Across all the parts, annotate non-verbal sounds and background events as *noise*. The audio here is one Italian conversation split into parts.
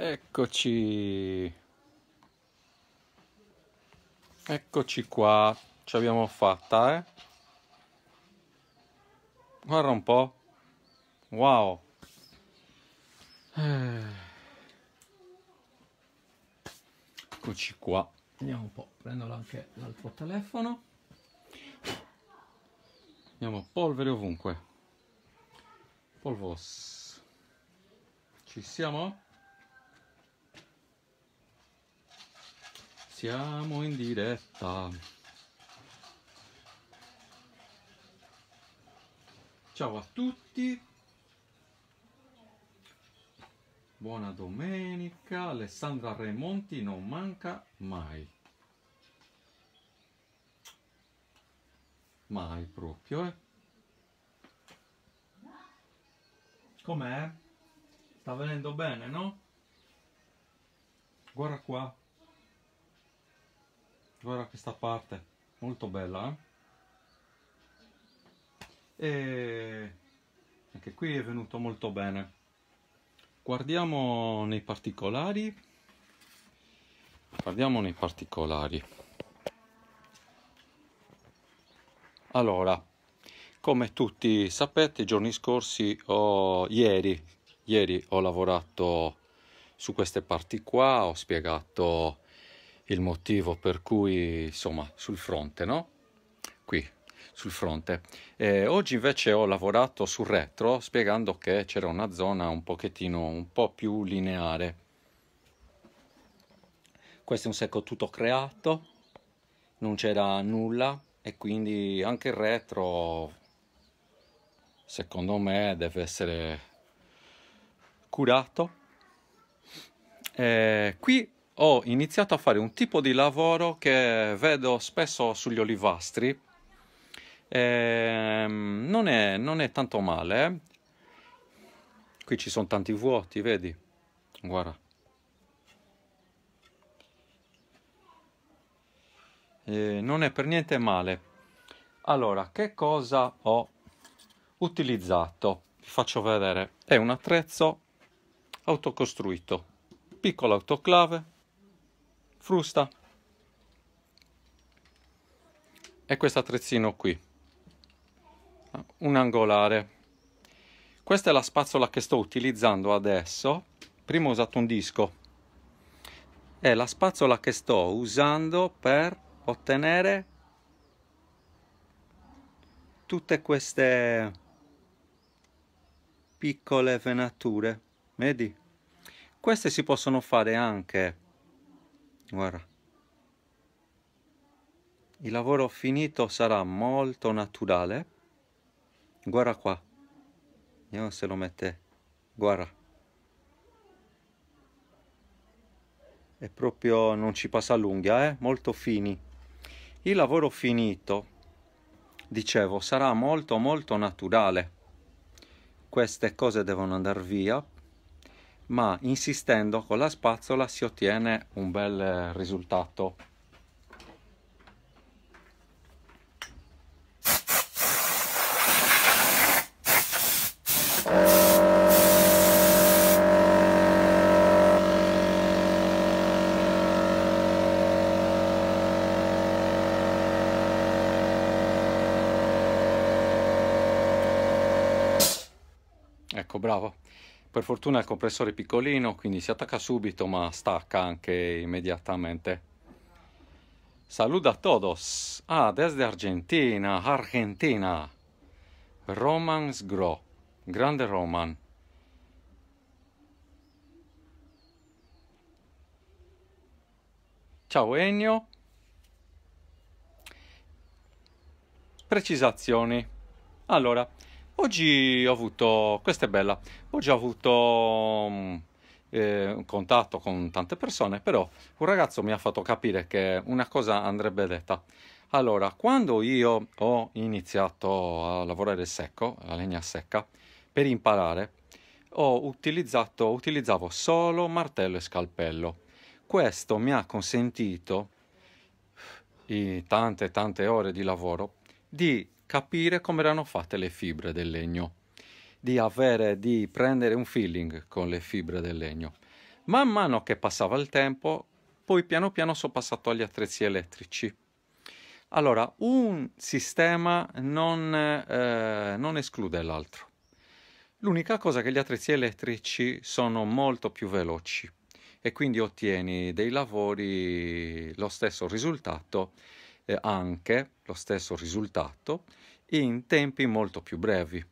Eccoci. Eccoci qua. Ci abbiamo fatta, eh. Guarda un po'. Wow. Eccoci qua. Andiamo un po'. Prendo anche l'altro telefono. Andiamo polvere ovunque. Polvos. Ci siamo? Siamo in diretta. Ciao a tutti. Buona domenica. Alessandra Remonti non manca mai. Mai proprio, eh. Com'è? Sta venendo bene, no? Guarda qua guarda questa parte molto bella eh? e anche qui è venuto molto bene guardiamo nei particolari guardiamo nei particolari allora come tutti sapete i giorni scorsi ho ieri ieri ho lavorato su queste parti qua ho spiegato il motivo per cui, insomma, sul fronte, no? Qui, sul fronte. Eh, oggi invece ho lavorato sul retro spiegando che c'era una zona un pochettino, un po' più lineare. Questo è un secco tutto creato, non c'era nulla e quindi anche il retro secondo me deve essere curato. Eh, qui ho iniziato a fare un tipo di lavoro che vedo spesso sugli olivastri. Ehm, non è, non, è, tanto male. Eh. Qui ci sono tanti vuoti, vedi? Guarda. E non è per niente male. Allora, che cosa ho utilizzato? Vi faccio vedere. È un attrezzo autocostruito. Piccolo autoclave frusta e questo attrezzino qui un angolare questa è la spazzola che sto utilizzando adesso prima ho usato un disco è la spazzola che sto usando per ottenere tutte queste piccole venature vedi queste si possono fare anche guarda il lavoro finito sarà molto naturale guarda qua vediamo se lo mette guarda è proprio non ci passa l'unghia eh? molto fini il lavoro finito dicevo sarà molto molto naturale queste cose devono andare via ma insistendo con la spazzola si ottiene un bel eh, risultato Ecco, bravo. Per fortuna il compressore è piccolino, quindi si attacca subito ma stacca anche immediatamente. Saluda a todos. Ah, desde Argentina, Argentina. romans gro grande Roman. Ciao Ennio. Precisazioni. Allora, Oggi ho avuto, questa è bella, oggi ho avuto mm, eh, contatto con tante persone, però un ragazzo mi ha fatto capire che una cosa andrebbe detta. Allora, quando io ho iniziato a lavorare secco, la legna secca, per imparare, ho utilizzato, utilizzavo solo martello e scalpello. Questo mi ha consentito, in tante tante ore di lavoro, di capire come erano fatte le fibre del legno, di avere, di prendere un feeling con le fibre del legno. Man mano che passava il tempo, poi piano piano sono passato agli attrezzi elettrici. Allora, un sistema non, eh, non esclude l'altro. L'unica cosa è che gli attrezzi elettrici sono molto più veloci e quindi ottieni dei lavori lo stesso risultato anche lo stesso risultato in tempi molto più brevi.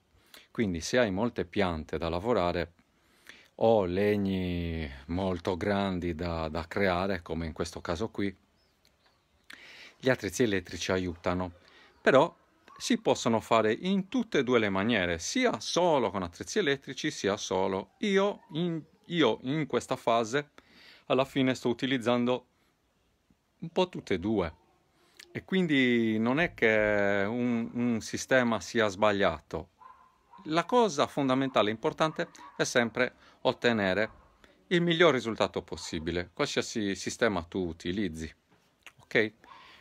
Quindi se hai molte piante da lavorare o legni molto grandi da, da creare, come in questo caso qui, gli attrezzi elettrici aiutano, però si possono fare in tutte e due le maniere, sia solo con attrezzi elettrici, sia solo. Io in, io in questa fase alla fine sto utilizzando un po' tutte e due e quindi non è che un, un sistema sia sbagliato. La cosa fondamentale e importante è sempre ottenere il miglior risultato possibile, qualsiasi sistema tu utilizzi. Ok?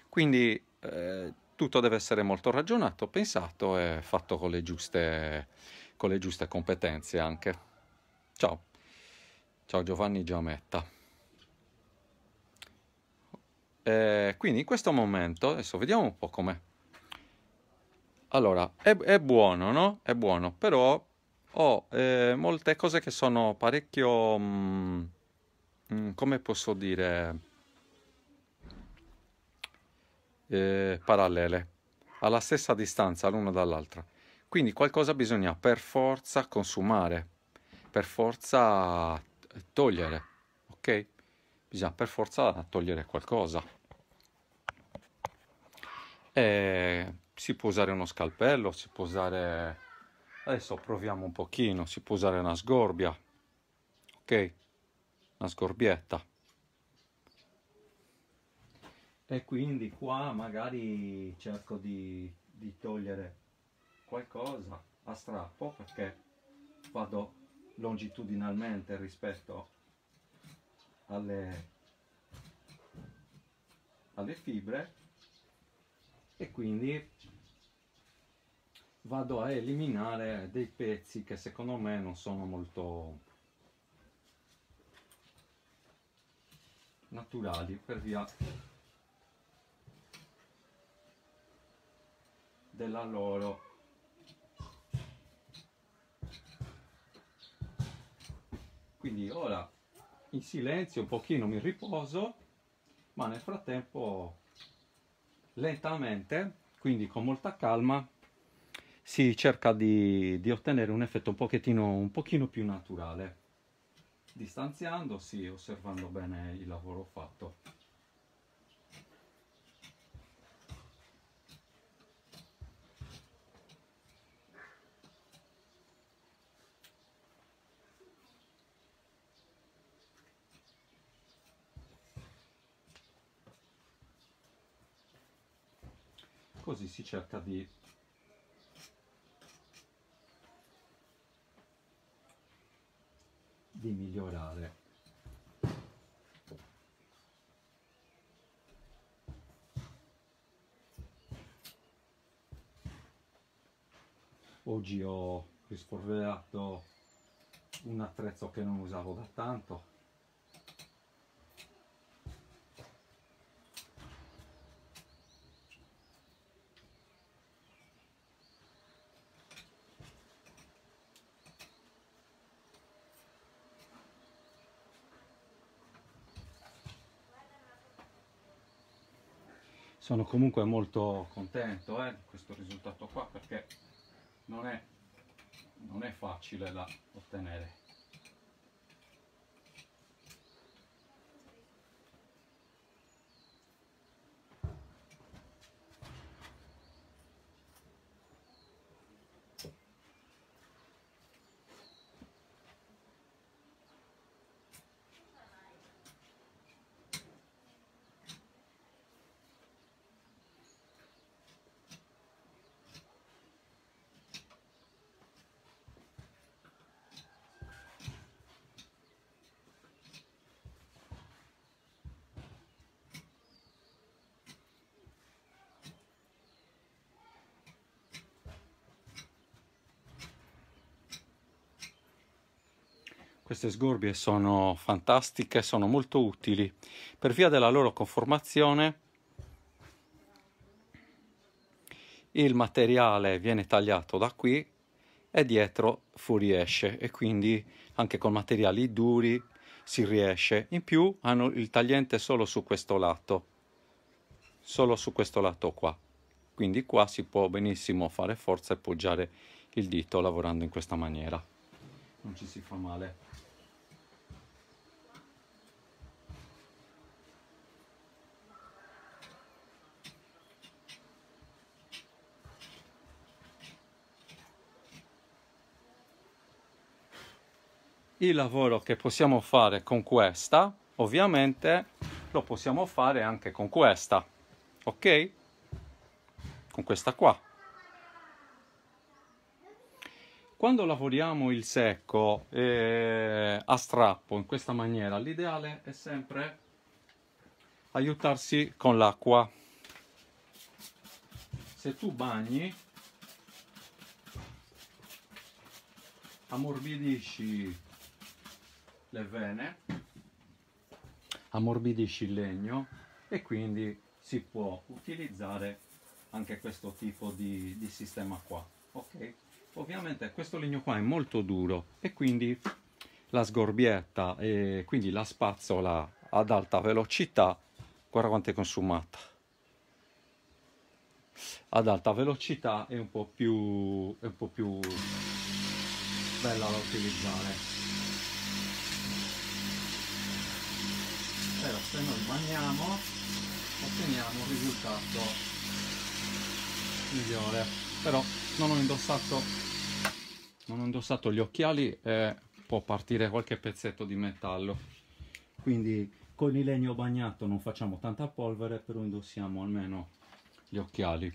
Quindi eh, tutto deve essere molto ragionato, pensato e fatto con le giuste, con le giuste competenze anche. Ciao, ciao Giovanni Giametta. Eh, quindi in questo momento, adesso vediamo un po' com'è. Allora, è, è buono, no? È buono, però ho eh, molte cose che sono parecchio... Mh, mm, mh, mm, come posso dire... Eh, parallele, alla stessa distanza l'una dall'altra. Quindi qualcosa bisogna per forza consumare, per forza eh, togliere, ok? bisogna per forza togliere qualcosa. E eh, si può usare uno scalpello, si può usare... Adesso proviamo un pochino, si può usare una sgorbia, ok? Una sgorbietta. E quindi qua magari cerco di, di togliere qualcosa a strappo perché vado longitudinalmente rispetto alle, alle fibre e quindi vado a eliminare dei pezzi che secondo me non sono molto naturali per via della loro quindi ora in silenzio, un pochino mi riposo, ma nel frattempo lentamente, quindi con molta calma, si cerca di, di ottenere un effetto un pochettino un pochino più naturale, distanziandosi e osservando bene il lavoro fatto. così si cerca di di migliorare oggi ho rispolverato un attrezzo che non usavo da tanto sono comunque molto contento eh, di questo risultato qua perché non è, non è facile da ottenere Queste sgorbie sono fantastiche, sono molto utili per via della loro conformazione. Il materiale viene tagliato da qui e dietro fuoriesce e quindi anche con materiali duri si riesce. In più hanno il tagliente solo su questo lato, solo su questo lato qua. Quindi qua si può benissimo fare forza e poggiare il dito lavorando in questa maniera. Non ci si fa male. il lavoro che possiamo fare con questa, ovviamente lo possiamo fare anche con questa, ok? Con questa qua. Quando lavoriamo il secco eh, a strappo in questa maniera, l'ideale è sempre aiutarsi con l'acqua. Se tu bagni, ammorbidisci le vene, ammorbidisci il legno e quindi si può utilizzare anche questo tipo di, di sistema qua. Ok? Ovviamente questo legno qua è molto duro e quindi la sgorbietta e quindi la spazzola ad alta velocità, guarda quanto è consumata. Ad alta velocità è un po' più, è un po' più bella da utilizzare. se noi bagniamo otteniamo un risultato migliore però non ho indossato non ho indossato gli occhiali e può partire qualche pezzetto di metallo quindi con il legno bagnato non facciamo tanta polvere però indossiamo almeno gli occhiali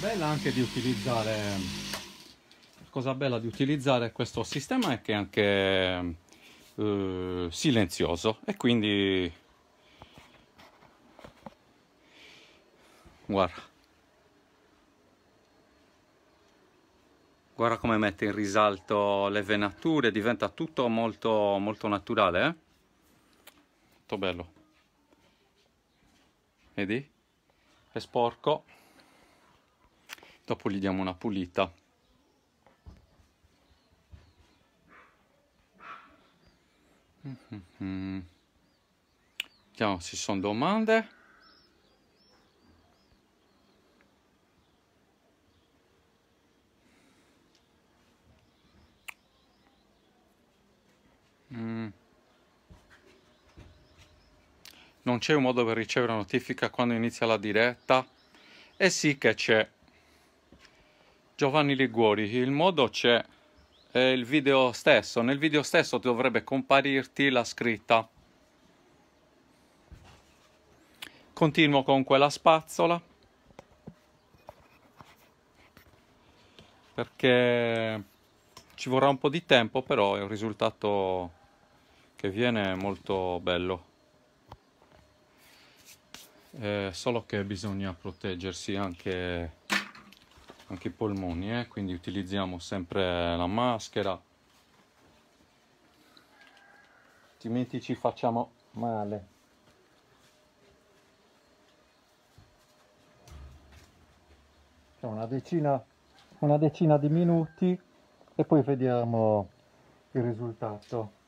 bella anche di utilizzare la cosa bella di utilizzare questo sistema è che è anche eh, silenzioso e quindi guarda guarda come mette in risalto le venature diventa tutto molto molto naturale eh? molto bello vedi è sporco dopo gli diamo una pulita vediamo se ci sono domande mm. Non c'è un modo per ricevere notifica quando inizia la diretta? Eh sì che c'è. Giovanni Liguori, il modo c'è, è il video stesso, nel video stesso dovrebbe comparirti la scritta. Continuo con quella spazzola perché ci vorrà un po' di tempo, però è un risultato che viene molto bello. Eh, solo che bisogna proteggersi anche anche i polmoni, eh? quindi utilizziamo sempre la maschera. Altrimenti ci facciamo male. Una decina, una decina di minuti e poi vediamo il risultato.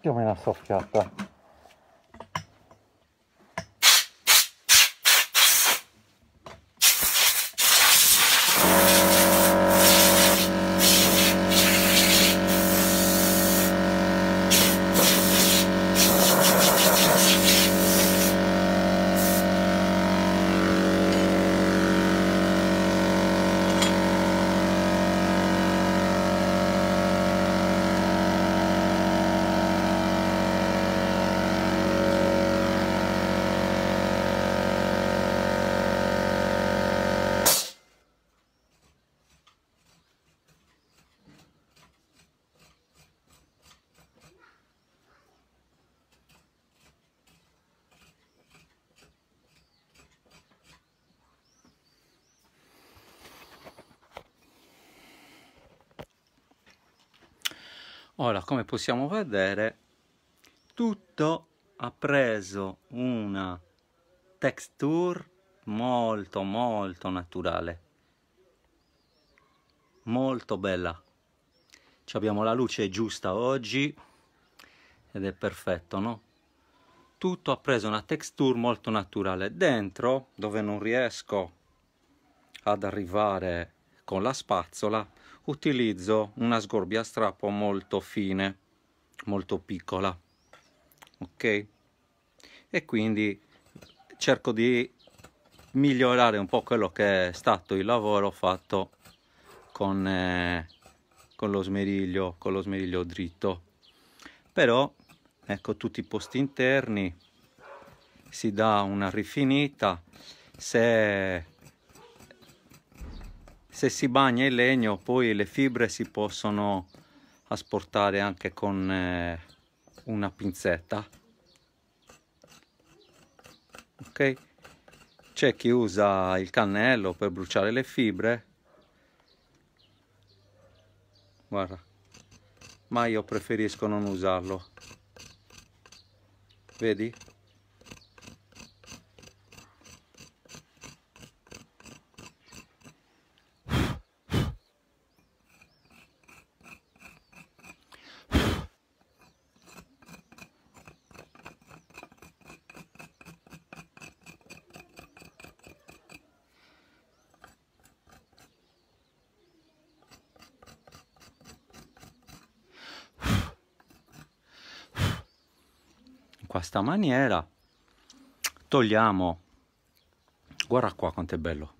più me la soffiata Ora, come possiamo vedere, tutto ha preso una texture molto molto naturale molto bella Ci abbiamo la luce giusta oggi ed è perfetto no tutto ha preso una texture molto naturale dentro dove non riesco ad arrivare con la spazzola utilizzo una sgorbia strappo molto fine molto piccola ok e quindi cerco di migliorare un po' quello che è stato il lavoro fatto con, eh, con lo smeriglio con lo smeriglio dritto però ecco tutti i posti interni si dà una rifinita se se si bagna il legno poi le fibre si possono asportare anche con eh, una pinzetta ok c'è chi usa il cannello per bruciare le fibre guarda ma io preferisco non usarlo vedi questa maniera togliamo guarda qua quanto è bello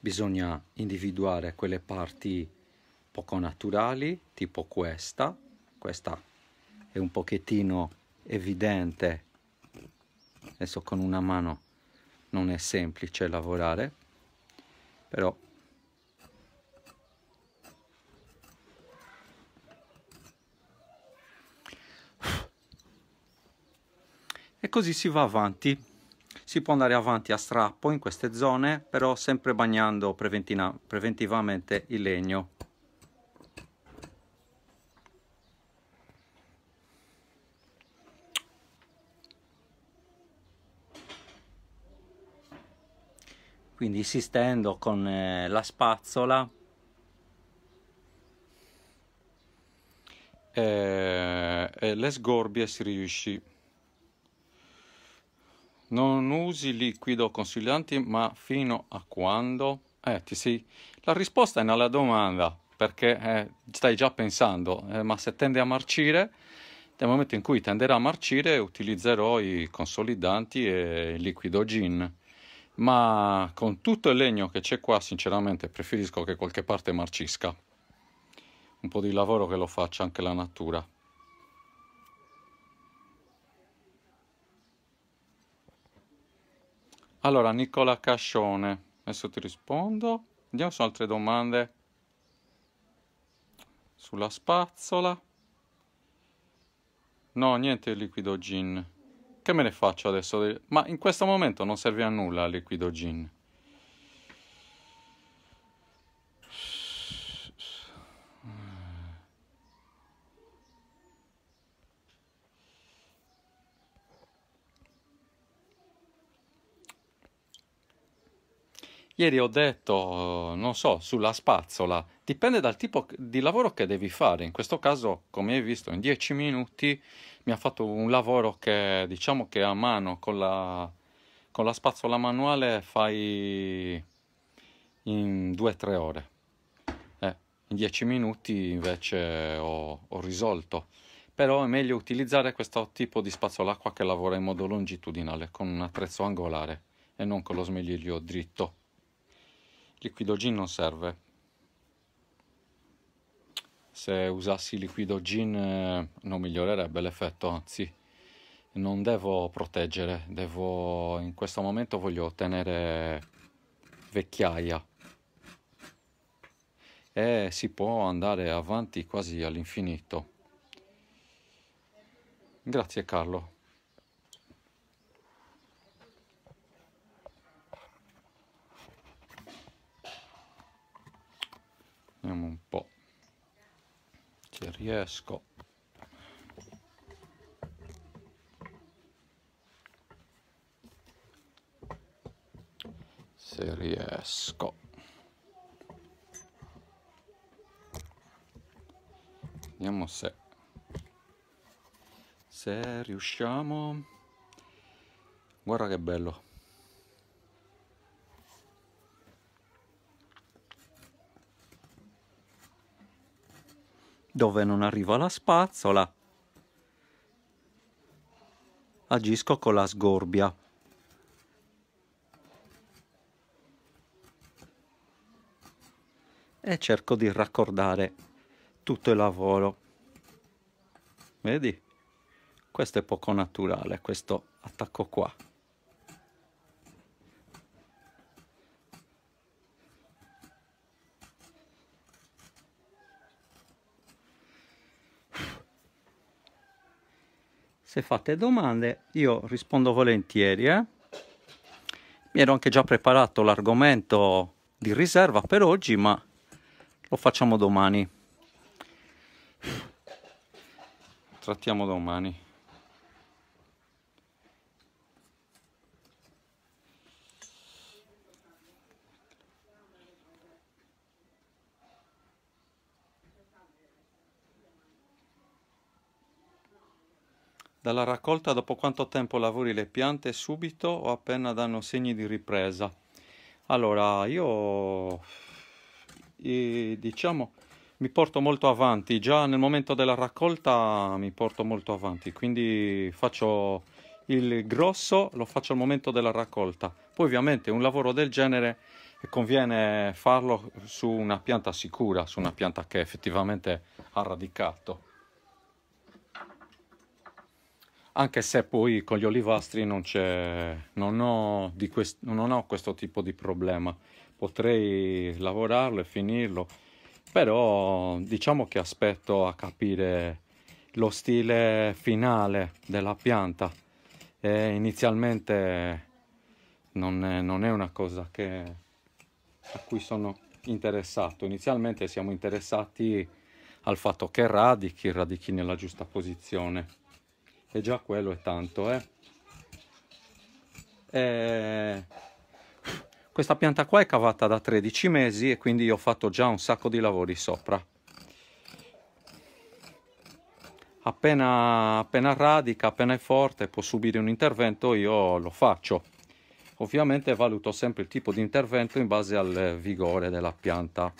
bisogna individuare quelle parti poco naturali tipo questa questa è un pochettino evidente adesso con una mano non è semplice lavorare però così si va avanti si può andare avanti a strappo in queste zone però sempre bagnando preventivamente il legno quindi insistendo con eh, la spazzola eh, e le sgorbie si riuscì non usi liquido consilianti, ma fino a quando? Eh, ti sei... La risposta è nella domanda, perché eh, stai già pensando, eh, ma se tende a marcire, nel momento in cui tenderà a marcire, utilizzerò i consolidanti e il liquido gin. Ma con tutto il legno che c'è qua, sinceramente, preferisco che qualche parte marcisca. Un po' di lavoro che lo faccia anche la natura. Allora, Nicola Cascione, adesso ti rispondo. Andiamo su altre domande. Sulla spazzola. No, niente liquido gin. Che me ne faccio adesso? Ma in questo momento non serve a nulla il liquido gin. Ieri ho detto, non so, sulla spazzola, dipende dal tipo di lavoro che devi fare. In questo caso, come hai visto, in 10 minuti mi ha fatto un lavoro che diciamo che a mano con la, con la spazzola manuale fai in 2-3 ore. Eh, in 10 minuti invece ho, ho risolto però è meglio utilizzare questo tipo di spazzola qua che lavora in modo longitudinale con un attrezzo angolare e non con lo smeglio dritto liquido gin non serve se usassi liquido gin eh, non migliorerebbe l'effetto anzi non devo proteggere devo in questo momento voglio ottenere vecchiaia e si può andare avanti quasi all'infinito grazie Carlo vediamo un po' se riesco se riesco vediamo se se riusciamo guarda che bello dove non arriva la spazzola agisco con la sgorbia. E cerco di raccordare tutto il lavoro. Vedi? Questo è poco naturale, questo attacco qua. se fate domande io rispondo volentieri. Eh? Mi ero anche già preparato l'argomento di riserva per oggi, ma lo facciamo domani. Trattiamo domani. Dalla raccolta dopo quanto tempo lavori le piante subito o appena danno segni di ripresa? Allora, io diciamo mi porto molto avanti, già nel momento della raccolta mi porto molto avanti, quindi faccio il grosso, lo faccio al momento della raccolta. Poi ovviamente un lavoro del genere conviene farlo su una pianta sicura, su una pianta che effettivamente ha radicato. anche se poi con gli olivastri non, non, ho quest, non ho questo tipo di problema. Potrei lavorarlo e finirlo, però diciamo che aspetto a capire lo stile finale della pianta. E inizialmente non è, non è una cosa che, a cui sono interessato. Inizialmente siamo interessati al fatto che radichi, radichi nella giusta posizione e già quello è tanto eh. e... Eh, questa pianta qua è cavata da 13 mesi e quindi io ho fatto già un sacco di lavori sopra appena, appena radica, appena è forte, può subire un intervento, io lo faccio. Ovviamente valuto sempre il tipo di intervento in base al vigore della pianta.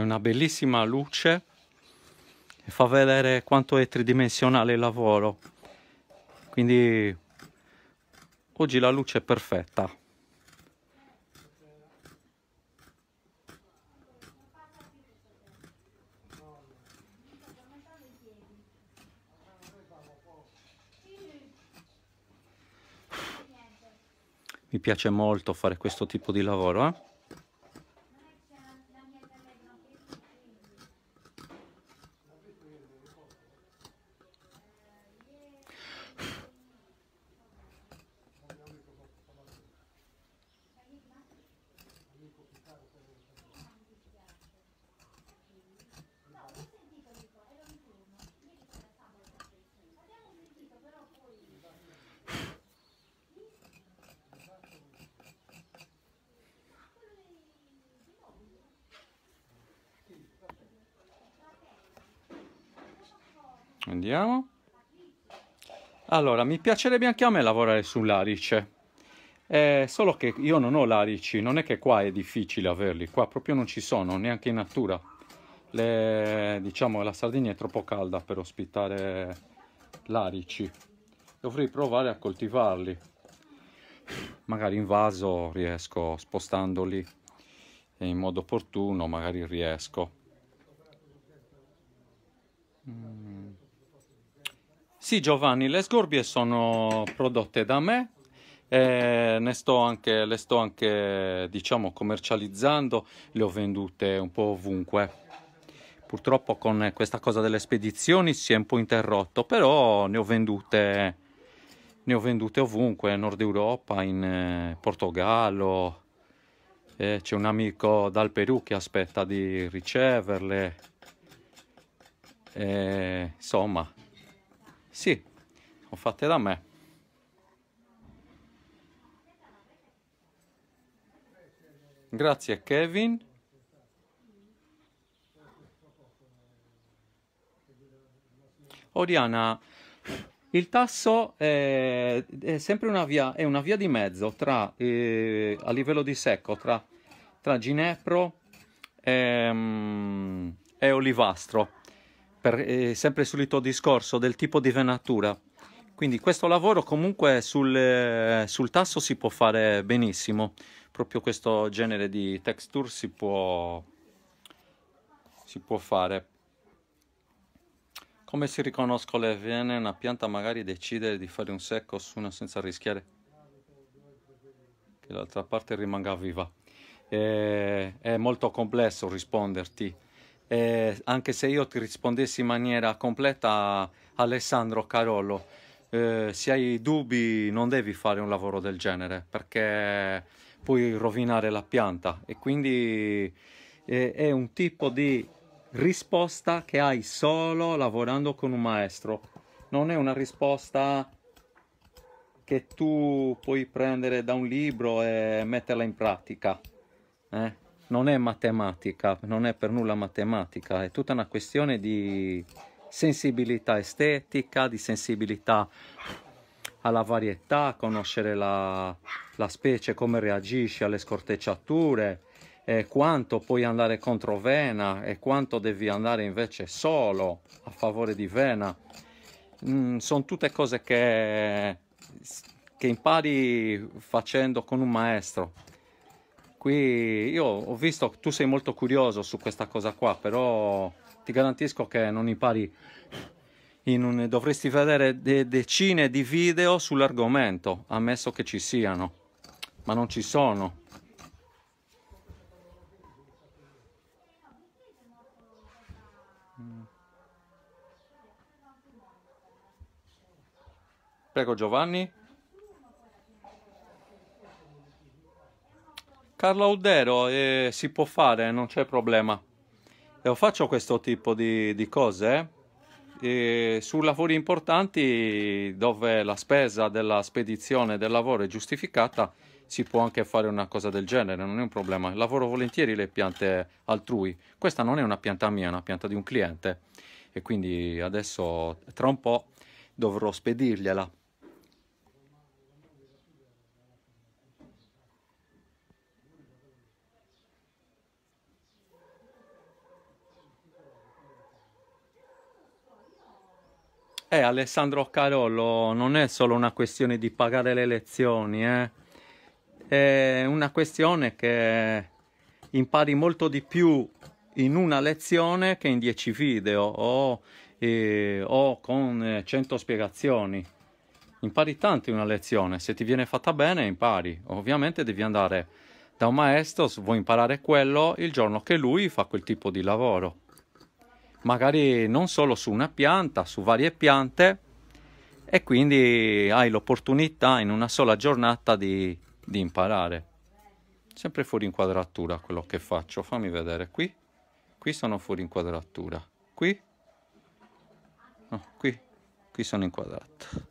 c'è una bellissima luce e fa vedere quanto è tridimensionale il lavoro quindi oggi la luce è perfetta mi piace molto fare questo tipo di lavoro eh? Andiamo. Allora, mi piacerebbe anche a me lavorare sull'arice. Eh, solo che io non ho l'arici, non è che qua è difficile averli, qua proprio non ci sono, neanche in natura. Le, diciamo, la Sardegna è troppo calda per ospitare l'arici. Dovrei provare a coltivarli. Magari in vaso riesco, spostandoli in modo opportuno, magari riesco. Mm. Sì Giovanni, le sgorbie sono prodotte da me, eh, ne sto anche, le sto anche diciamo commercializzando, le ho vendute un po' ovunque. Purtroppo con questa cosa delle spedizioni si è un po' interrotto, però ne ho vendute, ne ho vendute ovunque, in Nord Europa, in eh, Portogallo, eh, c'è un amico dal Perù che aspetta di riceverle, eh, insomma sì, ho fatte da me. Grazie a Kevin. Oriana, oh, il tasso è, è sempre una via, è una via di mezzo tra, eh, a livello di secco tra, tra ginepro e, um, e olivastro per, eh, sempre sul tuo discorso del tipo di venatura. Quindi questo lavoro comunque sul, eh, sul tasso si può fare benissimo, proprio questo genere di texture si può, si può fare. Come si riconoscono le vene? Una pianta magari decide di fare un secco su una senza rischiare che l'altra parte rimanga viva. E, eh, è molto complesso risponderti eh, anche se io ti rispondessi in maniera completa Alessandro Carollo, eh, se hai dubbi non devi fare un lavoro del genere perché puoi rovinare la pianta e quindi eh, è un tipo di risposta che hai solo lavorando con un maestro. Non è una risposta che tu puoi prendere da un libro e metterla in pratica. Eh? non è matematica, non è per nulla matematica, è tutta una questione di sensibilità estetica, di sensibilità alla varietà, conoscere la, la specie, come reagisce alle scortecciature, eh, quanto puoi andare contro vena e quanto devi andare invece solo a favore di vena. Mm, sono tutte cose che, che impari facendo con un maestro. Qui io ho visto, che tu sei molto curioso su questa cosa qua, però ti garantisco che non impari, un, dovresti vedere de, decine di video sull'argomento, ammesso che ci siano, ma non ci sono. Prego Giovanni. Carlo Audero, eh, si può fare, non c'è problema. Io faccio questo tipo di, di cose eh, su lavori importanti dove la spesa della spedizione del lavoro è giustificata, si può anche fare una cosa del genere, non è un problema. Lavoro volentieri le piante altrui. Questa non è una pianta mia, è una pianta di un cliente e quindi adesso tra un po' dovrò spedirgliela. Eh, Alessandro Carollo, non è solo una questione di pagare le lezioni, eh. è una questione che impari molto di più in una lezione che in dieci video o, eh, o con eh, cento spiegazioni. Impari tanto in una lezione, se ti viene fatta bene impari. Ovviamente devi andare da un maestro, se vuoi imparare quello, il giorno che lui fa quel tipo di lavoro magari non solo su una pianta, su varie piante e quindi hai l'opportunità in una sola giornata di, di imparare. Sempre fuori inquadratura quello che faccio, fammi vedere qui. Qui sono fuori inquadratura, qui, no, qui, qui sono inquadrato.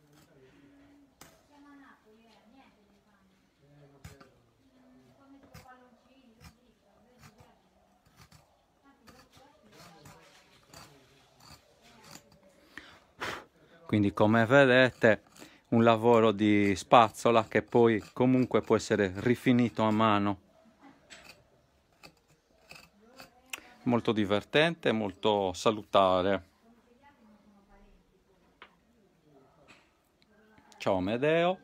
quindi come vedete un lavoro di spazzola che poi comunque può essere rifinito a mano molto divertente molto salutare ciao Medeo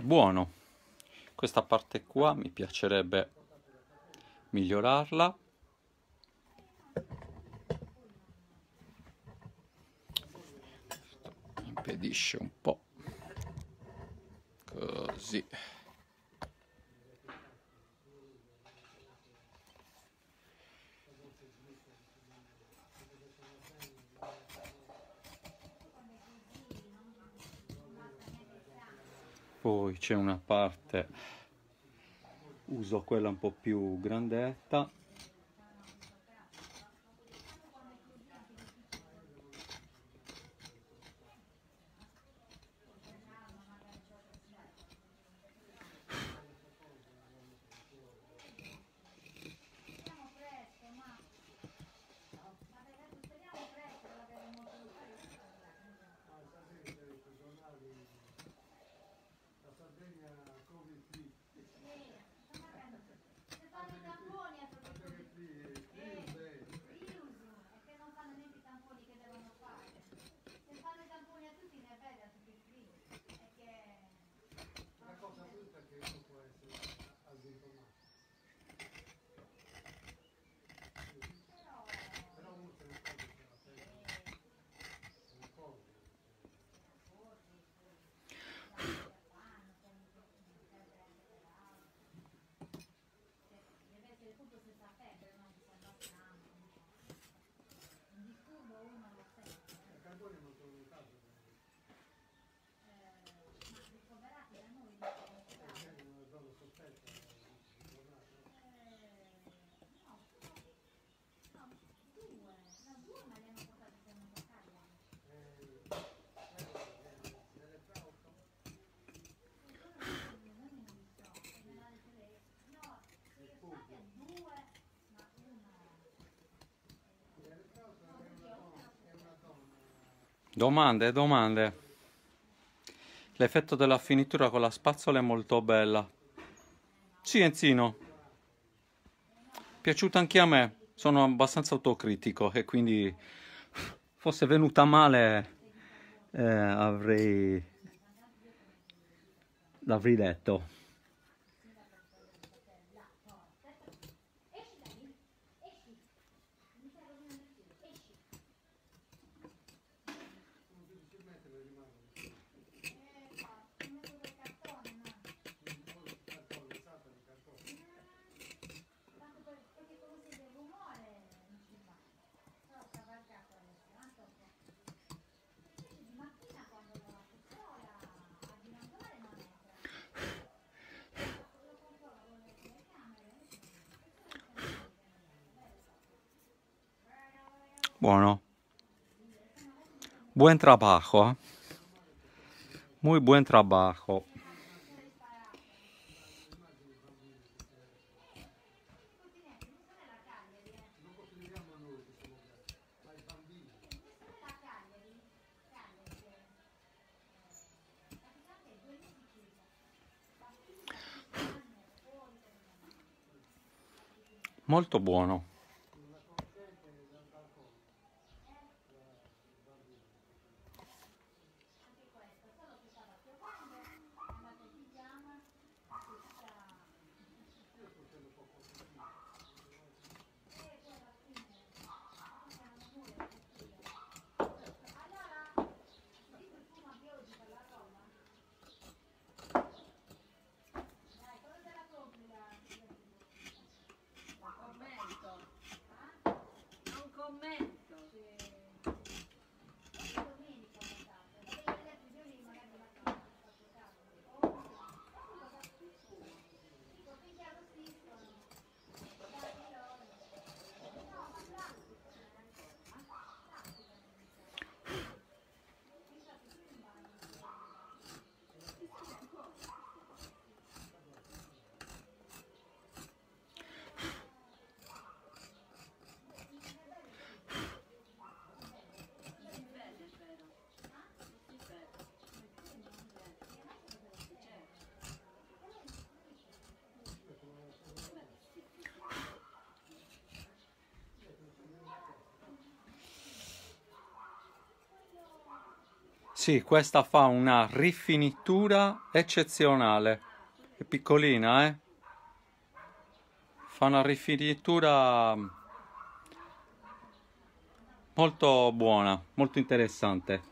è buono questa parte qua mi piacerebbe migliorarla c'è una parte uso quella un po' più grandetta Domande, domande. L'effetto della finitura con la spazzola è molto bella. Sì, Enzino. Piaciuta anche a me. Sono abbastanza autocritico e quindi *laughs* fosse venuta male eh, avrei... l'avrei detto. Buen trabajo. ¿eh? Muy buen trabajo. Molto buono. Sì, questa fa una rifinitura eccezionale. È piccolina, eh? Fa una rifinitura mm, molto buona, molto interessante.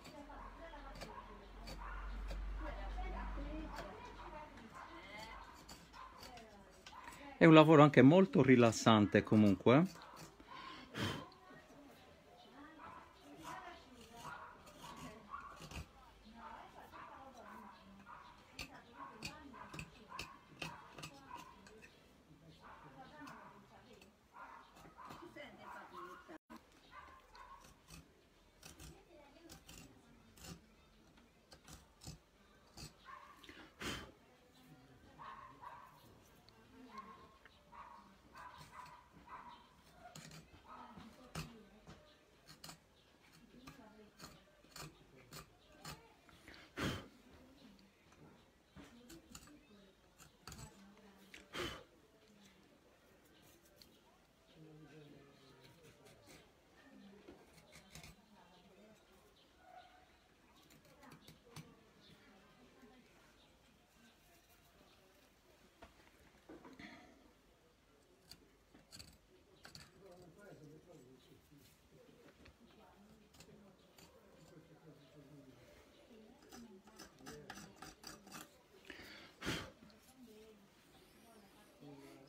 È un lavoro anche molto rilassante comunque. Eh?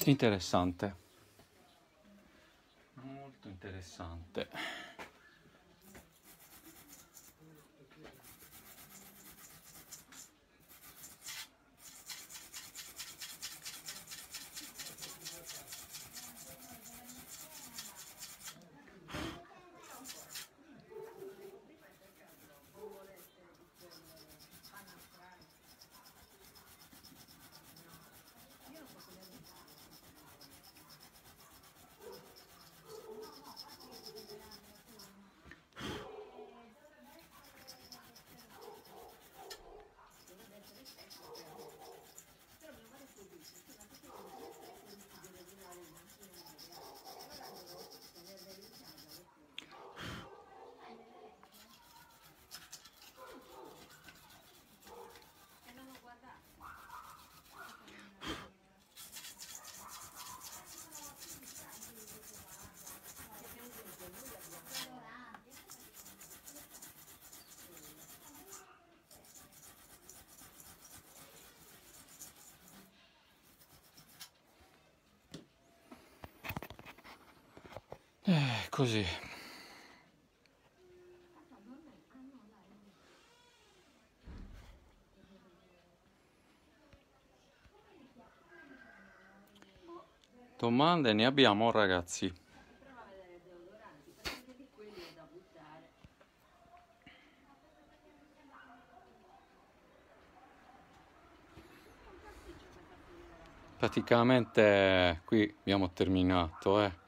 interessante così. Domande ne abbiamo ragazzi. Praticamente qui abbiamo terminato, eh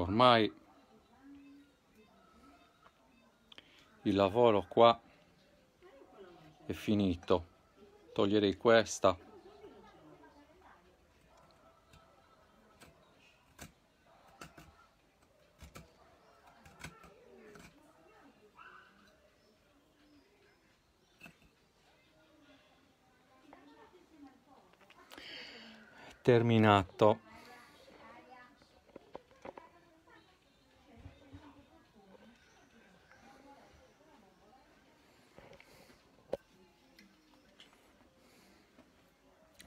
ormai il lavoro qua è finito toglierei questa terminato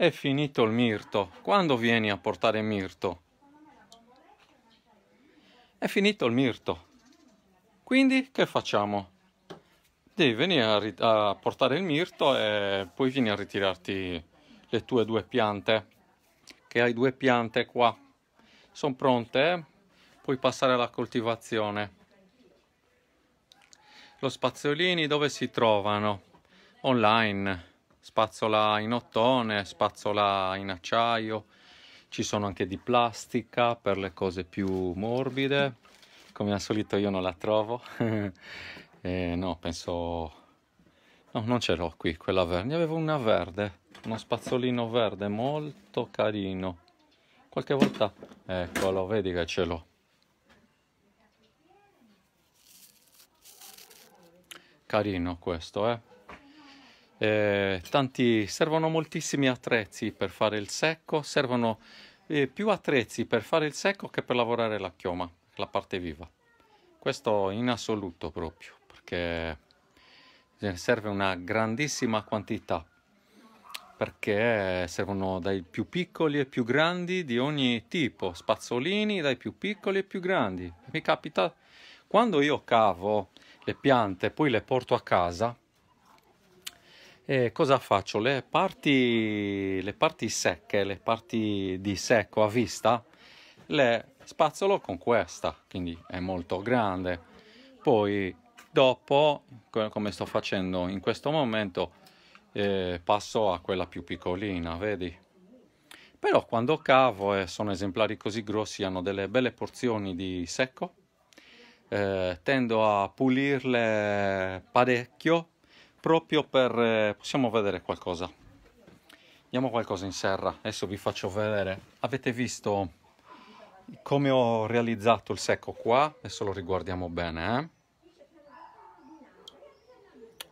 È finito il mirto. Quando vieni a portare mirto? È finito il mirto. Quindi che facciamo? Devi venire a, a portare il mirto e poi vieni a ritirarti le tue due piante. Che hai due piante qua. Sono pronte? Eh? Puoi passare alla coltivazione. Lo spazzolini dove si trovano? Online spazzola in ottone, spazzola in acciaio, ci sono anche di plastica per le cose più morbide, come al solito io non la trovo, *laughs* eh, no penso... no non ce l'ho qui quella verde, ne avevo una verde, uno spazzolino verde molto carino, qualche volta, eccolo vedi che ce l'ho. Carino questo eh eh, tanti, servono moltissimi attrezzi per fare il secco, servono eh, più attrezzi per fare il secco che per lavorare la chioma, la parte viva. Questo in assoluto proprio, perché serve una grandissima quantità, perché servono dai più piccoli e più grandi di ogni tipo, spazzolini dai più piccoli e più grandi. Mi capita, quando io cavo le piante, poi le porto a casa, eh, cosa faccio? Le parti, le parti secche, le parti di secco a vista, le spazzolo con questa, quindi è molto grande. Poi dopo, come sto facendo in questo momento, eh, passo a quella più piccolina, vedi? Però quando cavo e eh, sono esemplari così grossi, hanno delle belle porzioni di secco, eh, tendo a pulirle parecchio proprio per... Eh, possiamo vedere qualcosa. Andiamo qualcosa in serra, adesso vi faccio vedere. Avete visto come ho realizzato il secco qua? Adesso lo riguardiamo bene, eh?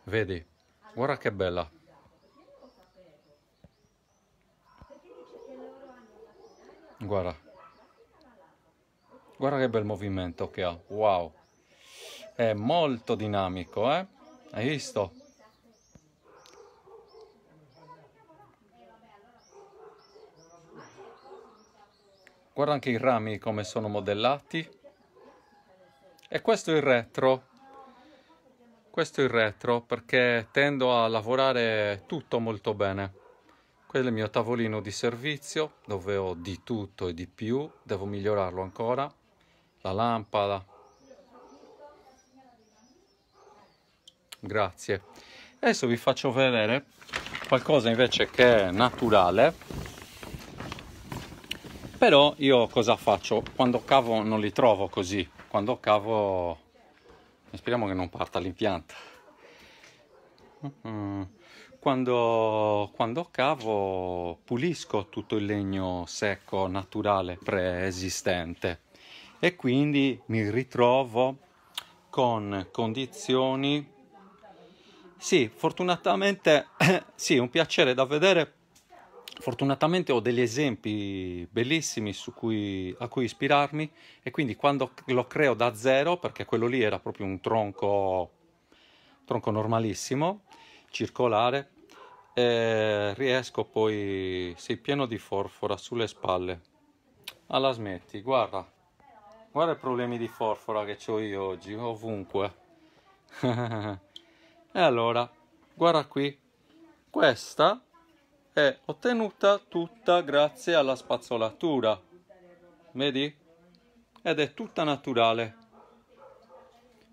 Vedi, guarda che bella. Guarda. Guarda che bel movimento che ha, wow. È molto dinamico, eh? Hai visto? guarda anche i rami come sono modellati e questo è il retro questo è il retro perché tendo a lavorare tutto molto bene quello è il mio tavolino di servizio dove ho di tutto e di più devo migliorarlo ancora la lampada grazie adesso vi faccio vedere qualcosa invece che è naturale però io cosa faccio? Quando cavo non li trovo così, quando cavo... Speriamo che non parta l'impianto Quando, quando cavo pulisco tutto il legno secco, naturale, preesistente e quindi mi ritrovo con condizioni sì fortunatamente *coughs* sì un piacere da vedere fortunatamente ho degli esempi bellissimi cui, a cui ispirarmi e quindi quando lo creo da zero, perché quello lì era proprio un tronco, tronco normalissimo, circolare, eh, riesco poi, sei pieno di forfora sulle spalle, alla smetti, guarda, guarda i problemi di forfora che ho io oggi, ovunque. *laughs* e allora, guarda qui, questa è ottenuta tutta grazie alla spazzolatura. Vedi? Ed è tutta naturale.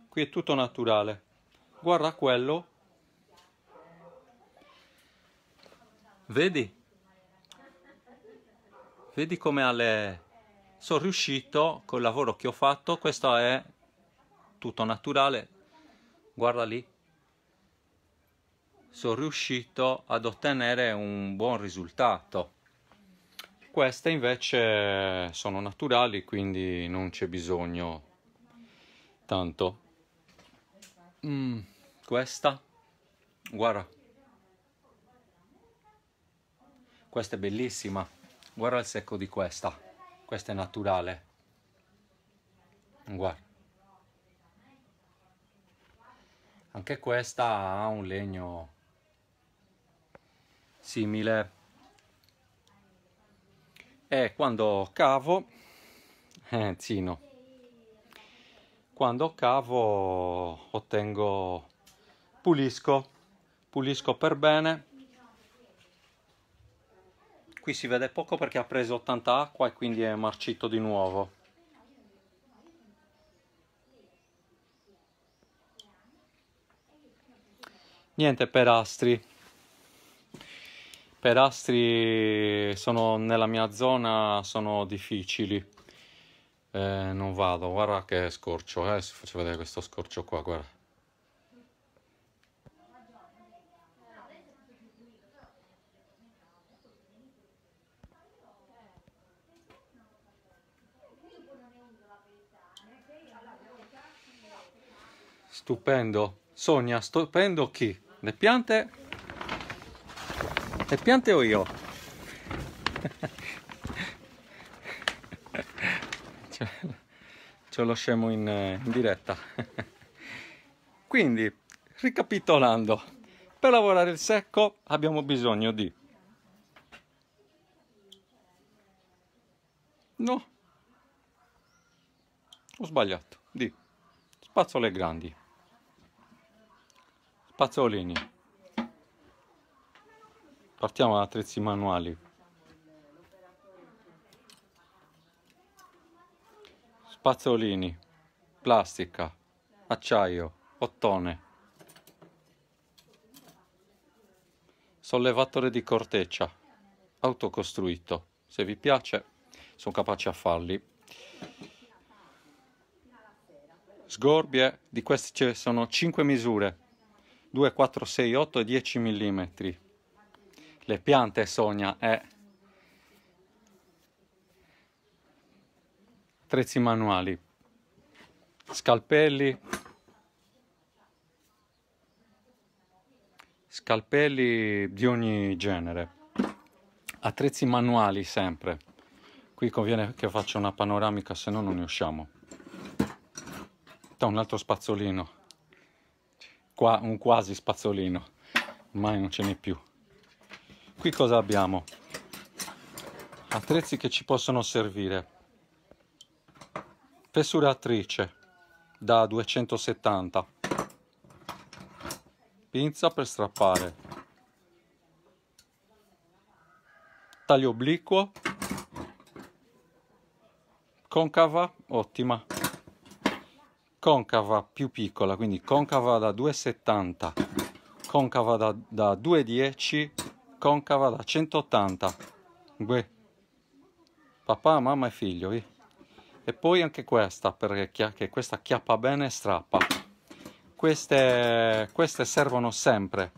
Qui è tutto naturale. Guarda quello. Vedi? Vedi come alle... sono riuscito col lavoro che ho fatto, questo è tutto naturale. Guarda lì sono riuscito ad ottenere un buon risultato queste invece sono naturali quindi non c'è bisogno tanto mm, questa guarda questa è bellissima guarda il secco di questa questa è naturale guarda anche questa ha un legno simile e eh, quando cavo zino eh, quando cavo ottengo pulisco pulisco per bene qui si vede poco perché ha preso tanta acqua e quindi è marcito di nuovo niente per astri Pedastri sono nella mia zona sono difficili. Eh, non vado, guarda che scorcio, eh, si faccio vedere questo scorcio qua, guarda. Stupendo. Sogna, stupendo chi? Le piante le piante o io? ce cioè, lo scemo in, eh, in diretta. Quindi, ricapitolando, per lavorare il secco abbiamo bisogno di... No, ho sbagliato, di spazzole grandi, spazzolini. Partiamo da attrezzi manuali. Spazzolini, plastica, acciaio, ottone. Sollevatore di corteccia, autocostruito. Se vi piace, sono capace a farli. Sgorbie, di queste ci sono 5 misure, 2, 4, 6, 8 e 10 mm le piante Sonia è attrezzi manuali, scalpelli, scalpelli di ogni genere, attrezzi manuali sempre. Qui conviene che faccia una panoramica, se no non ne usciamo. Da un altro spazzolino, qua un quasi spazzolino, ormai non ce n'è più qui cosa abbiamo attrezzi che ci possono servire fessuratrice da 270 pinza per strappare taglio obliquo concava ottima concava più piccola quindi concava da 270 concava da, da 210 concava da 180 Beh. papà, mamma e figlio eh? e poi anche questa perché questa chiappa bene e strappa queste, queste servono sempre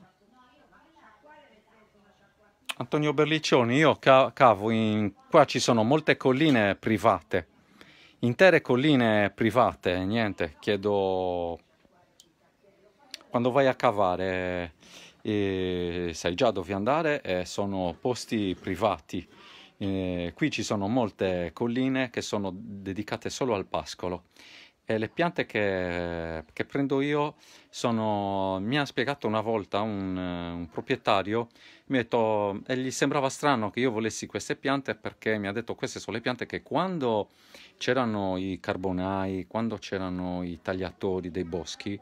Antonio Berliccioni io cavo in qua ci sono molte colline private intere colline private niente chiedo quando vai a cavare e sai già dove andare e eh, sono posti privati. Eh, qui ci sono molte colline che sono dedicate solo al pascolo e le piante che, che prendo io sono, mi ha spiegato una volta un, un proprietario, mi ha detto, e gli sembrava strano che io volessi queste piante perché mi ha detto queste sono le piante che quando c'erano i carbonai, quando c'erano i tagliatori dei boschi,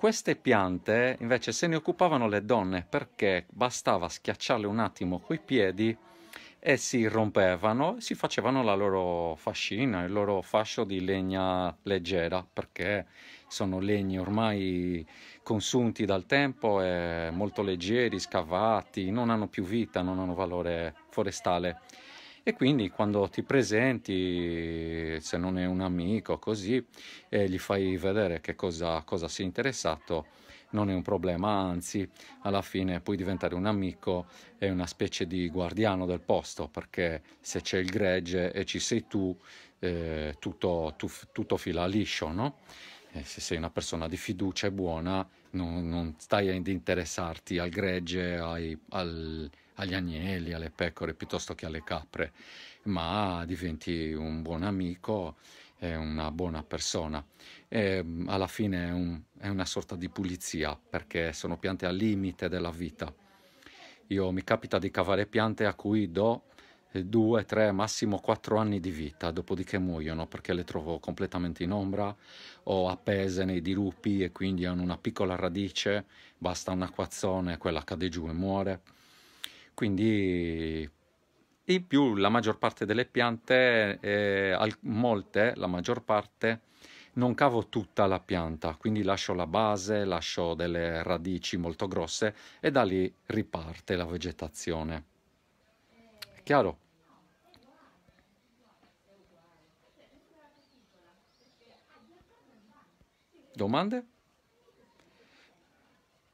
queste piante invece se ne occupavano le donne perché bastava schiacciarle un attimo coi piedi e si rompevano e si facevano la loro fascina, il loro fascio di legna leggera perché sono legni ormai consunti dal tempo e molto leggeri, scavati, non hanno più vita, non hanno valore forestale e quindi quando ti presenti, se non è un amico così, e gli fai vedere che cosa, cosa sei interessato, non è un problema, anzi alla fine puoi diventare un amico e una specie di guardiano del posto, perché se c'è il gregge e ci sei tu, eh, tutto, tu, tutto fila liscio, no? E se sei una persona di fiducia e buona, non, non stai ad interessarti al gregge, ai, al, agli agnelli, alle pecore piuttosto che alle capre, ma diventi un buon amico e una buona persona. E mm, alla fine è, un, è una sorta di pulizia perché sono piante al limite della vita. Io mi capita di cavare piante a cui do eh, due, tre, massimo quattro anni di vita, dopodiché muoiono perché le trovo completamente in ombra o appese nei dirupi e quindi hanno una piccola radice, basta un acquazzone quella cade giù e muore. Quindi in più la maggior parte delle piante, eh, molte, la maggior parte, non cavo tutta la pianta, quindi lascio la base, lascio delle radici molto grosse e da lì riparte la vegetazione. È chiaro? Domande?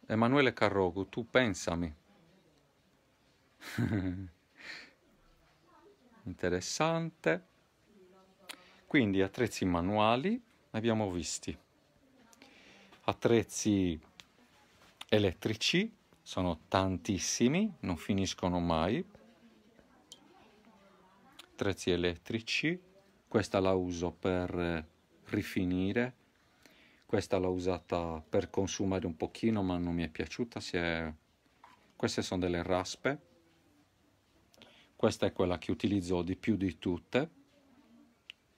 Emanuele Carrogu, tu pensami. *laughs* Interessante. Quindi attrezzi manuali abbiamo visti. Attrezzi elettrici sono tantissimi, non finiscono mai. Attrezzi elettrici, questa la uso per rifinire, questa l'ho usata per consumare un pochino ma non mi è piaciuta, è... queste sono delle raspe questa è quella che utilizzo di più di tutte,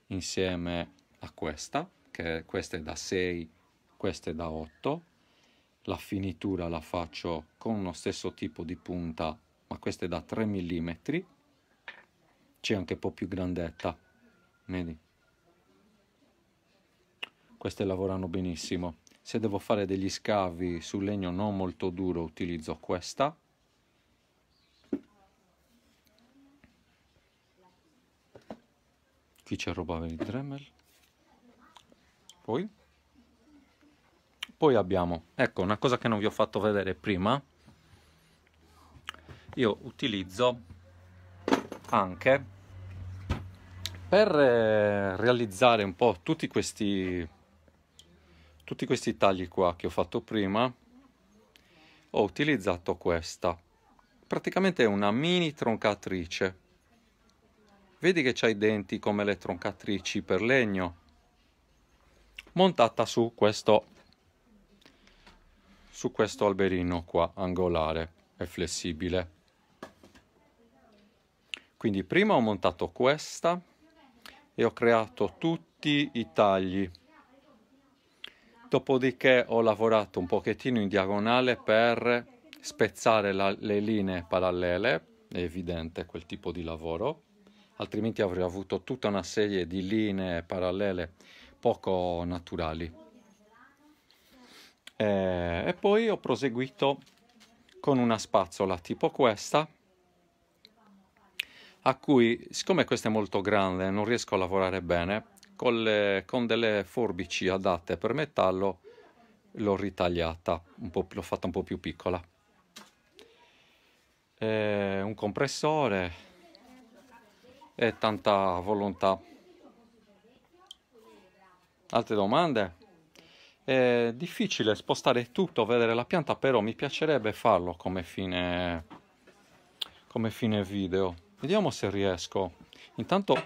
insieme a questa, che questa è da 6, questa è da 8. La finitura la faccio con lo stesso tipo di punta, ma questa è da 3 mm. C'è anche un po' più grandetta, vedi? Queste lavorano benissimo. Se devo fare degli scavi su legno non molto duro utilizzo questa qui ci rubava il Dremel poi poi abbiamo ecco una cosa che non vi ho fatto vedere prima io utilizzo anche per eh, realizzare un po' tutti questi tutti questi tagli qua che ho fatto prima ho utilizzato questa praticamente è una mini troncatrice Vedi che c'ha i denti come le troncatrici per legno. Montata su questo, su questo alberino qua, angolare e flessibile. Quindi prima ho montato questa e ho creato tutti i tagli. Dopodiché ho lavorato un pochettino in diagonale per spezzare la, le linee parallele, è evidente quel tipo di lavoro altrimenti avrei avuto tutta una serie di linee parallele poco naturali. Eh, e poi ho proseguito con una spazzola tipo questa, a cui, siccome questa è molto grande, non riesco a lavorare bene, con, le, con delle forbici adatte per metallo l'ho ritagliata, l'ho fatta un po' più piccola. Eh, un compressore, e tanta volontà. Altre domande? È difficile spostare tutto, vedere la pianta, però mi piacerebbe farlo come fine, come fine video. Vediamo se riesco. Intanto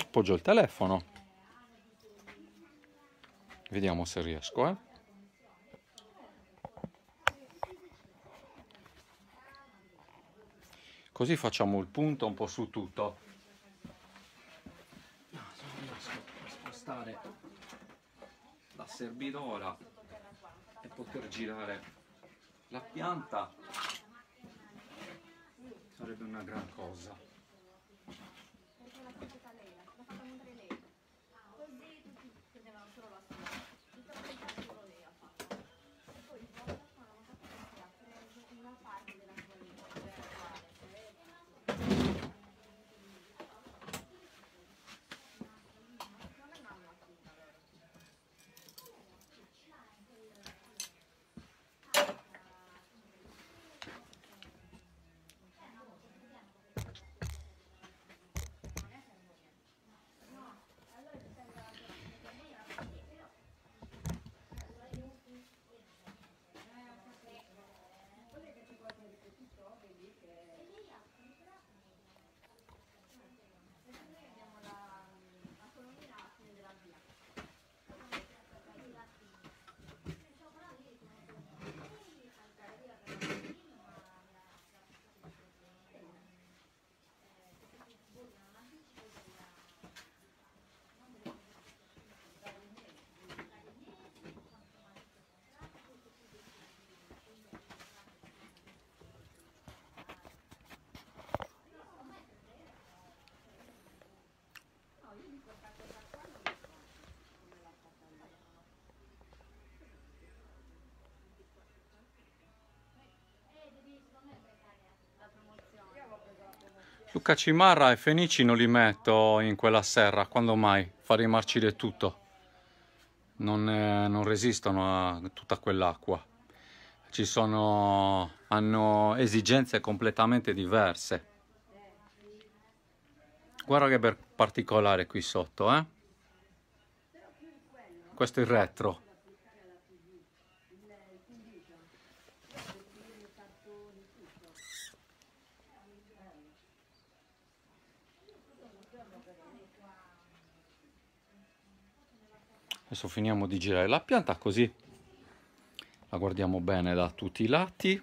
appoggio il telefono. Vediamo se riesco, eh. Così facciamo il punto un po' su tutto. No, spostare la servidora e poter girare la pianta sarebbe una gran cosa. Luca Cimarra e fenici non li metto in quella serra, quando mai? Fa rimarcire tutto. Non, eh, non resistono a tutta quell'acqua. Ci sono... hanno esigenze completamente diverse. Guarda che particolare qui sotto, eh? Questo è il retro. adesso finiamo di girare la pianta così la guardiamo bene da tutti i lati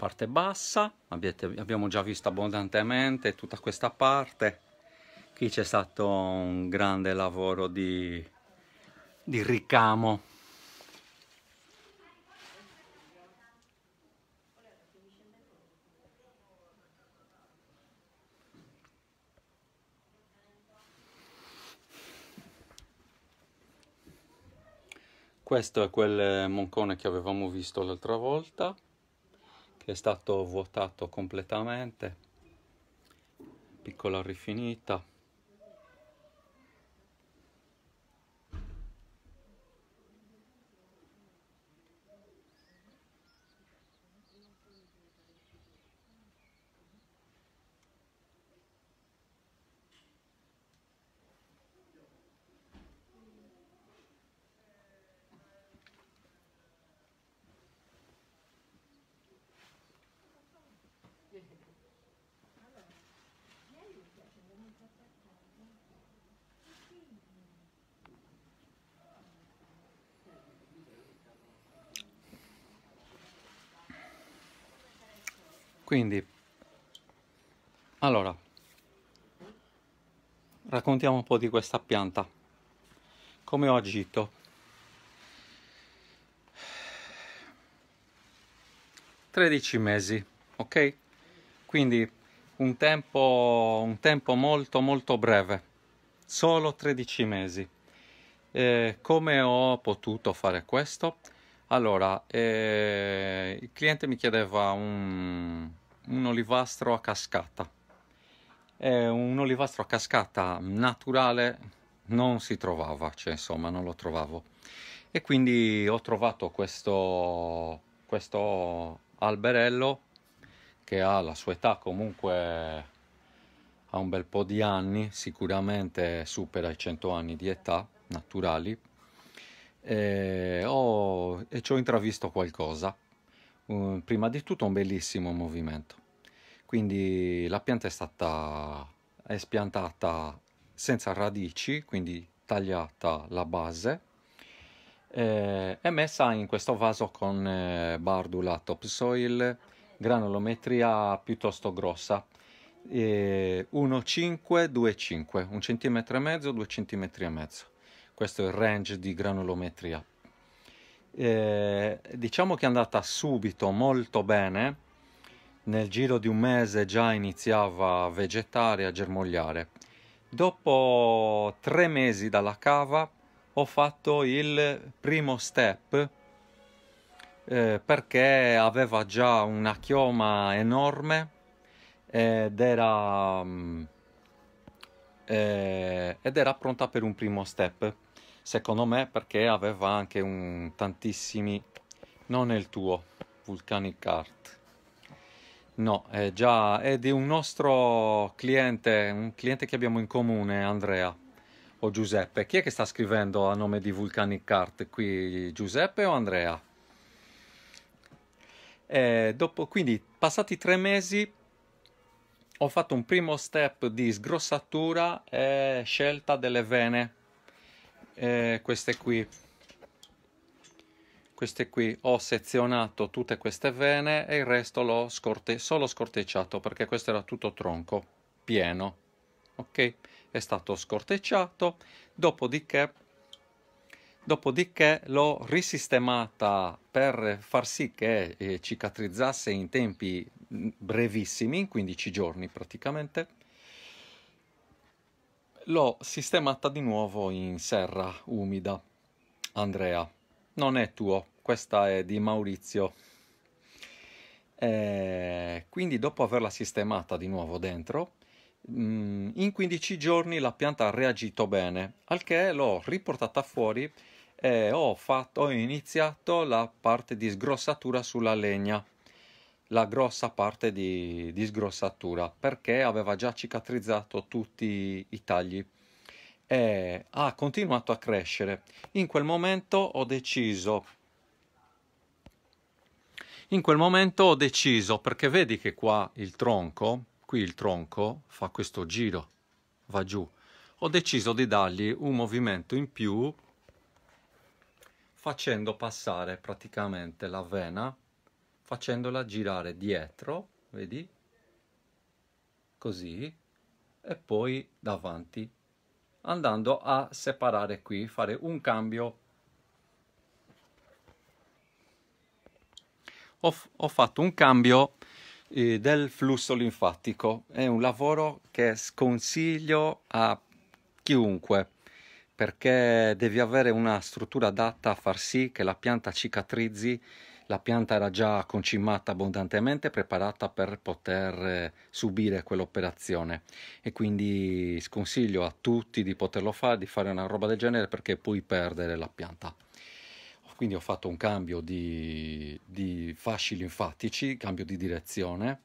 parte bassa, abbiate, abbiamo già visto abbondantemente tutta questa parte, qui c'è stato un grande lavoro di, di ricamo. Questo è quel moncone che avevamo visto l'altra volta che è stato vuotato completamente piccola rifinita Quindi, allora, raccontiamo un po' di questa pianta, come ho agito. Tredici mesi, ok? Quindi un tempo, un tempo molto molto breve, solo 13 mesi. Eh, come ho potuto fare questo? Allora, eh, il cliente mi chiedeva un, un olivastro a cascata. È un olivastro a cascata naturale non si trovava, cioè insomma non lo trovavo. E quindi ho trovato questo, questo alberello che ha la sua età comunque ha un bel po' di anni, sicuramente supera i 100 anni di età naturali. E, ho, e ci ho intravisto qualcosa. prima di tutto un bellissimo movimento quindi la pianta è stata è spiantata senza radici, quindi tagliata la base, eh, è messa in questo vaso con eh, bardula topsoil, granulometria piuttosto grossa, eh, 1,5-2,5, 1 cm e mezzo, 2 cm e mezzo. Questo è il range di granulometria. Eh, diciamo che è andata subito molto bene nel giro di un mese già iniziava a vegetare e a germogliare. Dopo tre mesi dalla cava ho fatto il primo step eh, perché aveva già una chioma enorme ed era, mm, eh, ed era pronta per un primo step secondo me perché aveva anche un tantissimi non è il tuo vulcanic art No, è già è di un nostro cliente, un cliente che abbiamo in comune, Andrea o Giuseppe. Chi è che sta scrivendo a nome di Vulcanic Cart qui, Giuseppe o Andrea? Eh, dopo, quindi, passati tre mesi, ho fatto un primo step di sgrossatura e scelta delle vene, eh, queste qui queste qui ho sezionato tutte queste vene e il resto l'ho scorte- solo scortecciato perché questo era tutto tronco pieno ok è stato scortecciato dopodiché dopodiché l'ho risistemata per far sì che eh, cicatrizzasse in tempi mm, brevissimi 15 giorni praticamente l'ho sistemata di nuovo in serra umida Andrea non è tuo questa è di Maurizio. Eh, quindi dopo averla sistemata di nuovo dentro, mh, mm, in 15 giorni la pianta ha reagito bene, al che l'ho riportata fuori e ho, fatto, ho iniziato la parte di sgrossatura sulla legna, la grossa parte di, di sgrossatura, perché aveva già cicatrizzato tutti i tagli e ha continuato a crescere. In quel momento ho deciso in quel momento ho deciso, perché vedi che qua il tronco, qui il tronco fa questo giro, va giù. Ho deciso di dargli un movimento in più facendo passare praticamente la vena, facendola girare dietro, vedi? Così, e poi davanti, andando a separare qui, fare un cambio ho, ho fatto un cambio eh, del flusso linfatico. È un lavoro che sconsiglio a chiunque perché devi avere una struttura adatta a far sì che la pianta cicatrizzi. La pianta era già concimata abbondantemente, preparata per poter eh, subire quell'operazione e quindi sconsiglio a tutti di poterlo fare, di fare una roba del genere perché puoi perdere la pianta quindi ho fatto un cambio di, di fasci linfatici, cambio di direzione,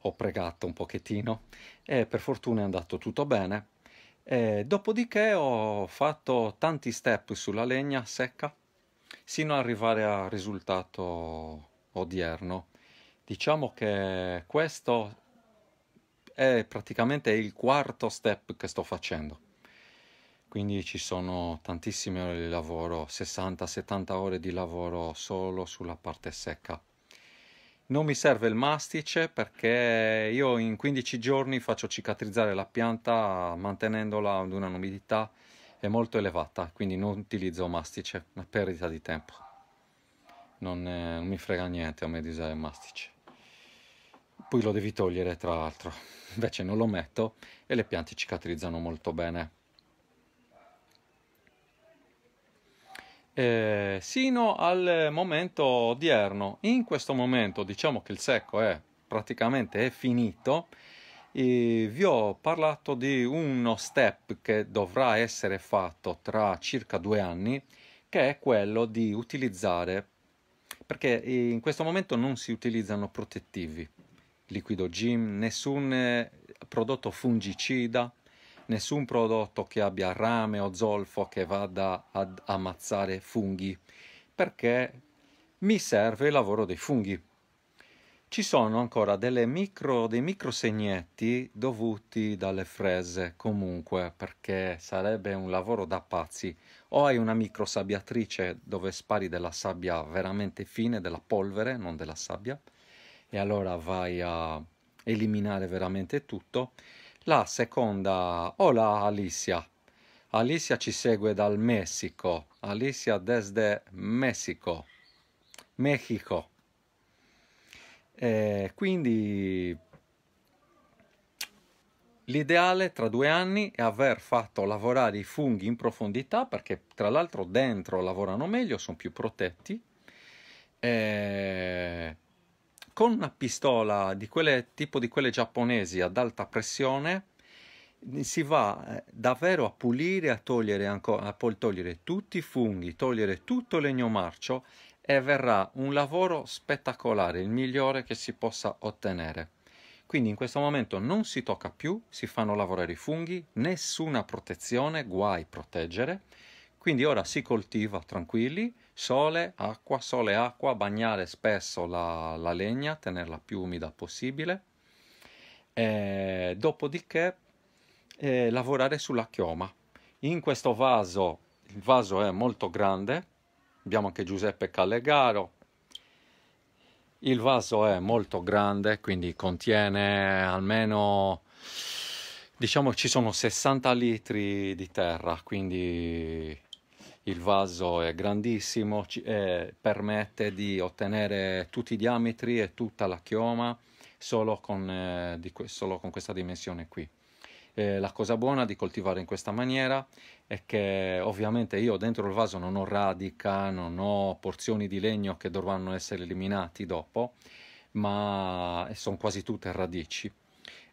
ho pregato un pochettino e per fortuna è andato tutto bene. E dopodiché ho fatto tanti step sulla legna secca sino ad arrivare al risultato odierno. Diciamo che questo è praticamente il quarto step che sto facendo quindi ci sono tantissime ore di lavoro, 60-70 ore di lavoro solo sulla parte secca. Non mi serve il mastice perché io in 15 giorni faccio cicatrizzare la pianta mantenendola ad una umidità molto elevata, quindi non utilizzo mastice, una perdita di tempo. Non, eh, non mi frega niente a me di usare il mastice. Poi lo devi togliere tra l'altro, invece non lo metto e le piante cicatrizzano molto bene. eh, sino al momento odierno. In questo momento diciamo che il secco è praticamente è finito. E vi ho parlato di uno step che dovrà essere fatto tra circa due anni, che è quello di utilizzare, perché in questo momento non si utilizzano protettivi, liquido gym, nessun eh, prodotto fungicida, nessun prodotto che abbia rame o zolfo che vada ad ammazzare funghi, perché mi serve il lavoro dei funghi. Ci sono ancora micro, dei microsegnetti dovuti dalle frese, comunque, perché sarebbe un lavoro da pazzi. O hai una microsabbiatrice dove spari della sabbia veramente fine, della polvere, non della sabbia, e allora vai a eliminare veramente tutto la seconda, hola Alicia. Alicia ci segue dal Messico. Alicia desde Messico. Messico. Eh, quindi l'ideale tra due anni è aver fatto lavorare i funghi in profondità perché tra l'altro dentro lavorano meglio, sono più protetti. E eh, con una pistola di quelle tipo di quelle giapponesi ad alta pressione si va eh, davvero a pulire, a togliere, ancora, a togliere tutti i funghi, togliere tutto il legno marcio e verrà un lavoro spettacolare, il migliore che si possa ottenere. Quindi in questo momento non si tocca più, si fanno lavorare i funghi, nessuna protezione, guai proteggere. Quindi ora si coltiva tranquilli, Sole, acqua, sole, acqua, bagnare spesso la, la legna, tenerla più umida possibile. E eh, dopodiché eh, lavorare sulla chioma. In questo vaso, il vaso è molto grande, abbiamo anche Giuseppe Callegaro. Il vaso è molto grande, quindi contiene almeno diciamo ci sono 60 litri di terra, quindi il vaso è grandissimo, ci, eh, permette di ottenere tutti i diametri e tutta la chioma solo con, eh, di, solo con questa dimensione qui. Eh, la cosa buona di coltivare in questa maniera è che ovviamente io dentro il vaso non ho radica, non ho porzioni di legno che dovranno essere eliminati dopo, ma eh, sono quasi tutte radici.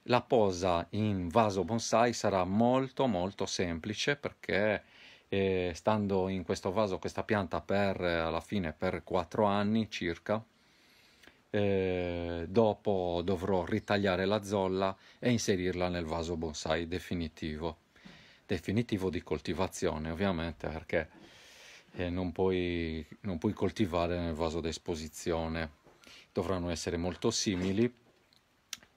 La posa in vaso bonsai sarà molto molto semplice perché e stando in questo vaso questa pianta per alla fine per 4 anni circa eh, dopo dovrò ritagliare la zolla e inserirla nel vaso bonsai definitivo definitivo di coltivazione ovviamente perché eh, non, puoi, non puoi coltivare nel vaso d'esposizione dovranno essere molto simili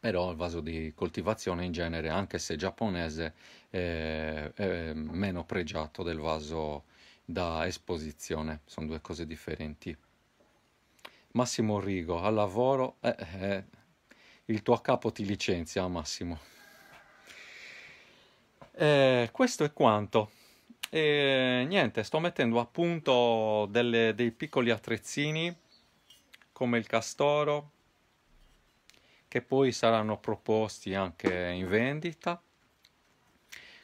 però il vaso di coltivazione in genere, anche se giapponese, è, è meno pregiato del vaso da esposizione, sono due cose differenti. Massimo Rigo, al lavoro, eh, eh, il tuo capo ti licenzia Massimo. Eh, questo è quanto. E niente, sto mettendo a punto delle, dei piccoli attrezzini come il castoro, che poi saranno proposti anche in vendita.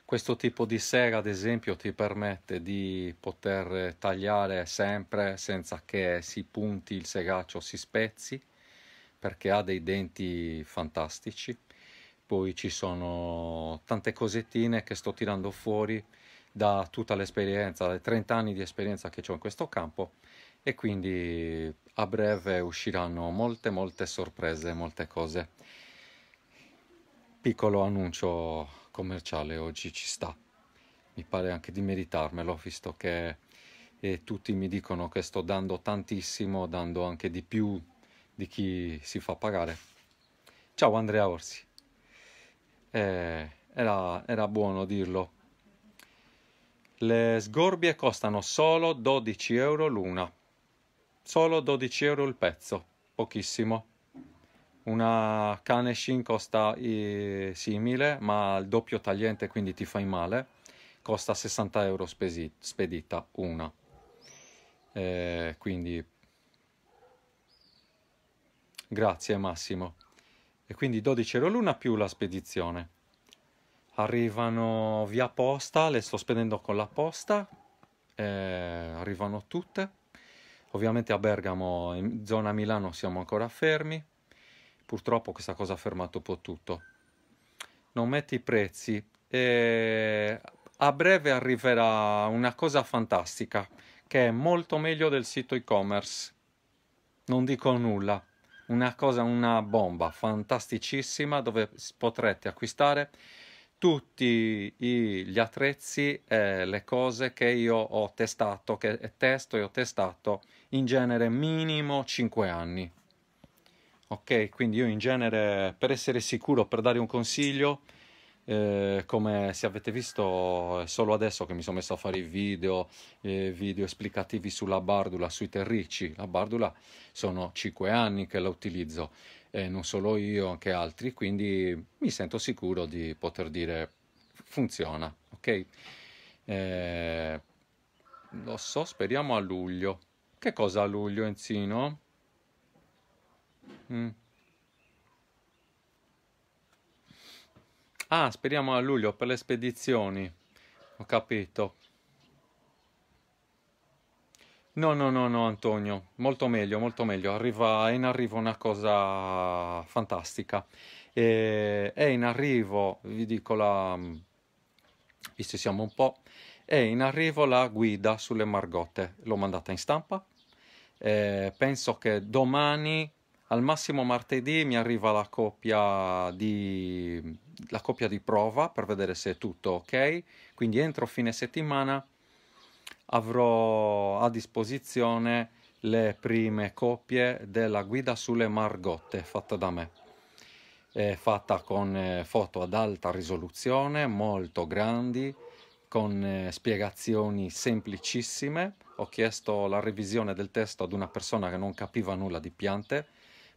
Questo tipo di sega, ad esempio, ti permette di poter tagliare sempre senza che si punti il segaccio, si spezzi, perché ha dei denti fantastici. Poi ci sono tante cosettine che sto tirando fuori da tutta l'esperienza, dai 30 anni di esperienza che ho in questo campo e quindi a breve usciranno molte molte sorprese, molte cose. Piccolo annuncio commerciale oggi ci sta. Mi pare anche di meritarmelo visto che eh, tutti mi dicono che sto dando tantissimo, dando anche di più di chi si fa pagare. Ciao Andrea Orsi. Eh, era, era buono dirlo. Le sgorbie costano solo 12 euro l'una solo 12 euro il pezzo, pochissimo. Una shin costa eh, simile, ma il doppio tagliente quindi ti fai male, costa 60 euro spesi, spedita una. Eh, quindi grazie Massimo. E quindi 12 euro l'una più la spedizione. Arrivano via posta, le sto spedendo con la posta, eh, arrivano tutte Ovviamente a Bergamo, in zona Milano, siamo ancora fermi. Purtroppo questa cosa ha fermato un po' tutto. Non metti i prezzi. E a breve arriverà una cosa fantastica che è molto meglio del sito e-commerce. Non dico nulla. Una cosa, una bomba fantasticissima dove potrete acquistare tutti gli attrezzi e le cose che io ho testato, che testo e ho testato in genere minimo 5 anni. Ok, quindi io in genere per essere sicuro, per dare un consiglio, eh, come se avete visto solo adesso che mi sono messo a fare i video, eh, video esplicativi sulla bardula, sui terricci. La bardula sono 5 anni che la utilizzo, eh, non solo io, anche altri, quindi mi sento sicuro di poter dire funziona, ok? Eh, lo so, speriamo a luglio. Che cosa a luglio, Enzino? Mm. Ah, speriamo a luglio per le spedizioni. Ho capito. No, no, no, no, Antonio. Molto meglio, molto meglio. Arriva in arrivo una cosa fantastica. E, è in arrivo, vi dico la... visto siamo un po', è in arrivo la guida sulle margotte. L'ho mandata in stampa eh, penso che domani, al massimo martedì, mi arriva la copia, di, la copia di prova per vedere se è tutto ok. Quindi entro fine settimana avrò a disposizione le prime copie della guida sulle margotte fatta da me. È fatta con eh, foto ad alta risoluzione, molto grandi, con eh, spiegazioni semplicissime ho chiesto la revisione del testo ad una persona che non capiva nulla di piante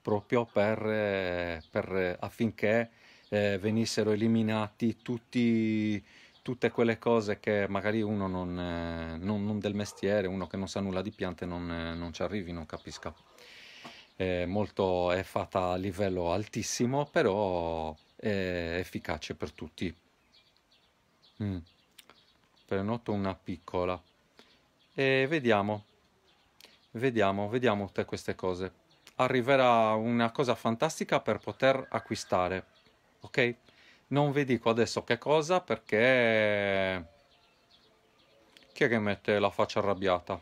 proprio per, eh, per eh, affinché eh, venissero eliminati tutti, tutte quelle cose che magari uno non, eh, non, non, del mestiere, uno che non sa nulla di piante non, eh, non ci arrivi, non capisca. È, eh, molto, è fatta a livello altissimo, però è efficace per tutti. Mm. Prenoto una piccola e vediamo, vediamo, vediamo tutte queste cose. Arriverà una cosa fantastica per poter acquistare, ok? Non vi dico adesso che cosa perché... Chi è che mette la faccia arrabbiata?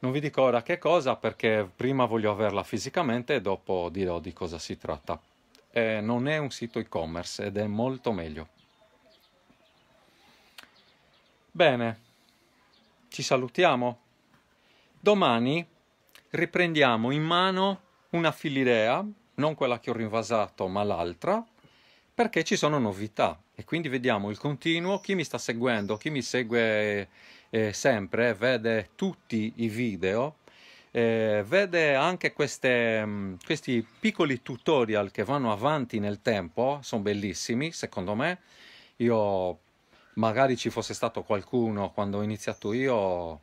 Non vi dico ora che cosa perché prima voglio averla fisicamente e dopo dirò di cosa si tratta. Eh, non è un sito e-commerce ed è molto meglio. Bene, ci salutiamo. Domani riprendiamo in mano una filirea, non quella che ho rinvasato, ma l'altra, perché ci sono novità e quindi vediamo il continuo. Chi mi sta seguendo, chi mi segue eh, sempre, vede tutti i video, eh, vede anche queste, mm, questi piccoli tutorial che vanno avanti nel tempo, sono bellissimi secondo me. Io magari ci fosse stato qualcuno quando ho iniziato io,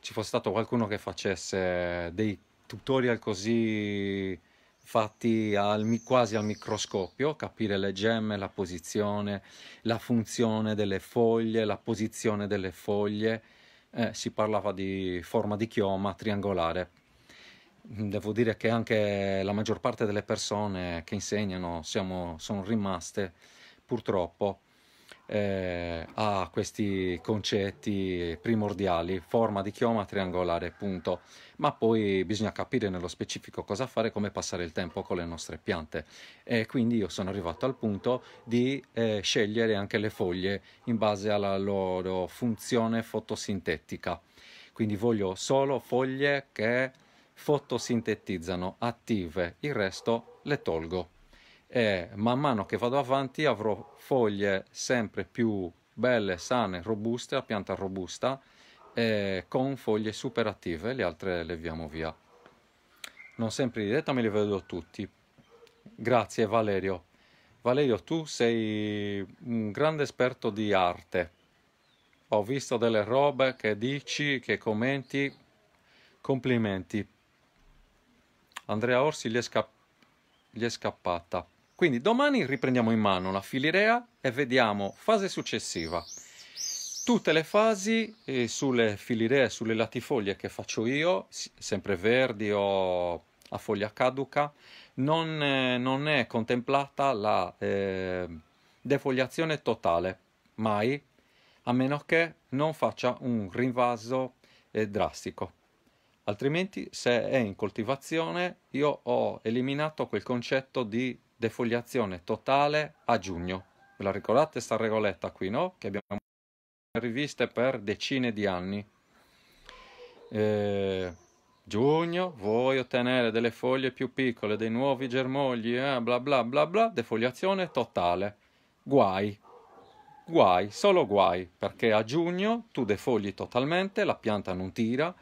ci fosse stato qualcuno che facesse dei tutorial così fatti al, quasi al microscopio, capire le gemme, la posizione, la funzione delle foglie, la posizione delle foglie. Eh, si parlava di forma di chioma triangolare. Devo dire che anche la maggior parte delle persone che insegnano siamo, sono rimaste purtroppo eh, a questi concetti primordiali, forma di chioma triangolare, punto. Ma poi bisogna capire nello specifico cosa fare, come passare il tempo con le nostre piante. E quindi io sono arrivato al punto di eh, scegliere anche le foglie in base alla loro funzione fotosintetica. Quindi voglio solo foglie che fotosintetizzano attive, il resto le tolgo e man mano che vado avanti avrò foglie sempre più belle, sane, robuste, a pianta robusta, e con foglie super attive, le altre le leviamo via. Non sempre di diretta, me li vedo tutti. Grazie Valerio. Valerio, tu sei un grande esperto di arte. Ho visto delle robe che dici, che commenti. Complimenti. Andrea Orsi gli è, scapp- gli è scappata. Quindi domani riprendiamo in mano la filirea e vediamo fase successiva. Tutte le fasi eh, sulle filiree, sulle latifoglie che faccio io, sempre verdi o a foglia caduca, non, eh, non è contemplata la eh, defogliazione totale, mai, a meno che non faccia un rinvaso eh, drastico. Altrimenti, se è in coltivazione, io ho eliminato quel concetto di defogliazione totale a giugno. Ve la ricordate questa regoletta qui, no? Che abbiamo riviste per decine di anni. Eh, giugno vuoi ottenere delle foglie più piccole, dei nuovi germogli, eh, bla bla bla bla, defogliazione totale. Guai, guai, solo guai, perché a giugno tu defogli totalmente, la pianta non tira,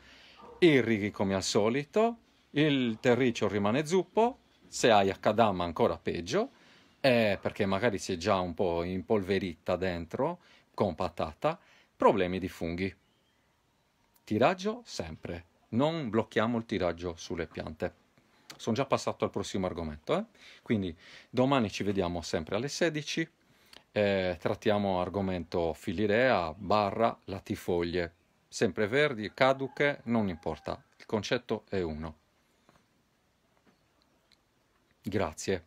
irrighi come al solito, il terriccio rimane zuppo, se hai Akadama ancora peggio, eh, perché magari si è già un po' impolverita dentro, con patata, problemi di funghi. Tiraggio sempre, non blocchiamo il tiraggio sulle piante. Sono già passato al prossimo argomento, eh? quindi domani ci vediamo sempre alle 16. Eh, trattiamo argomento filirea barra latifoglie, sempre verdi, caduche, non importa, il concetto è uno. Grazie.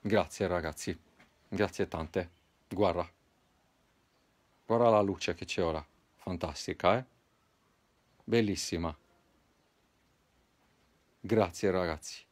Grazie ragazzi. Grazie tante. Guarda. Guarda la luce che c'è ora. Fantastica, eh? Bellissima. Grazie ragazzi.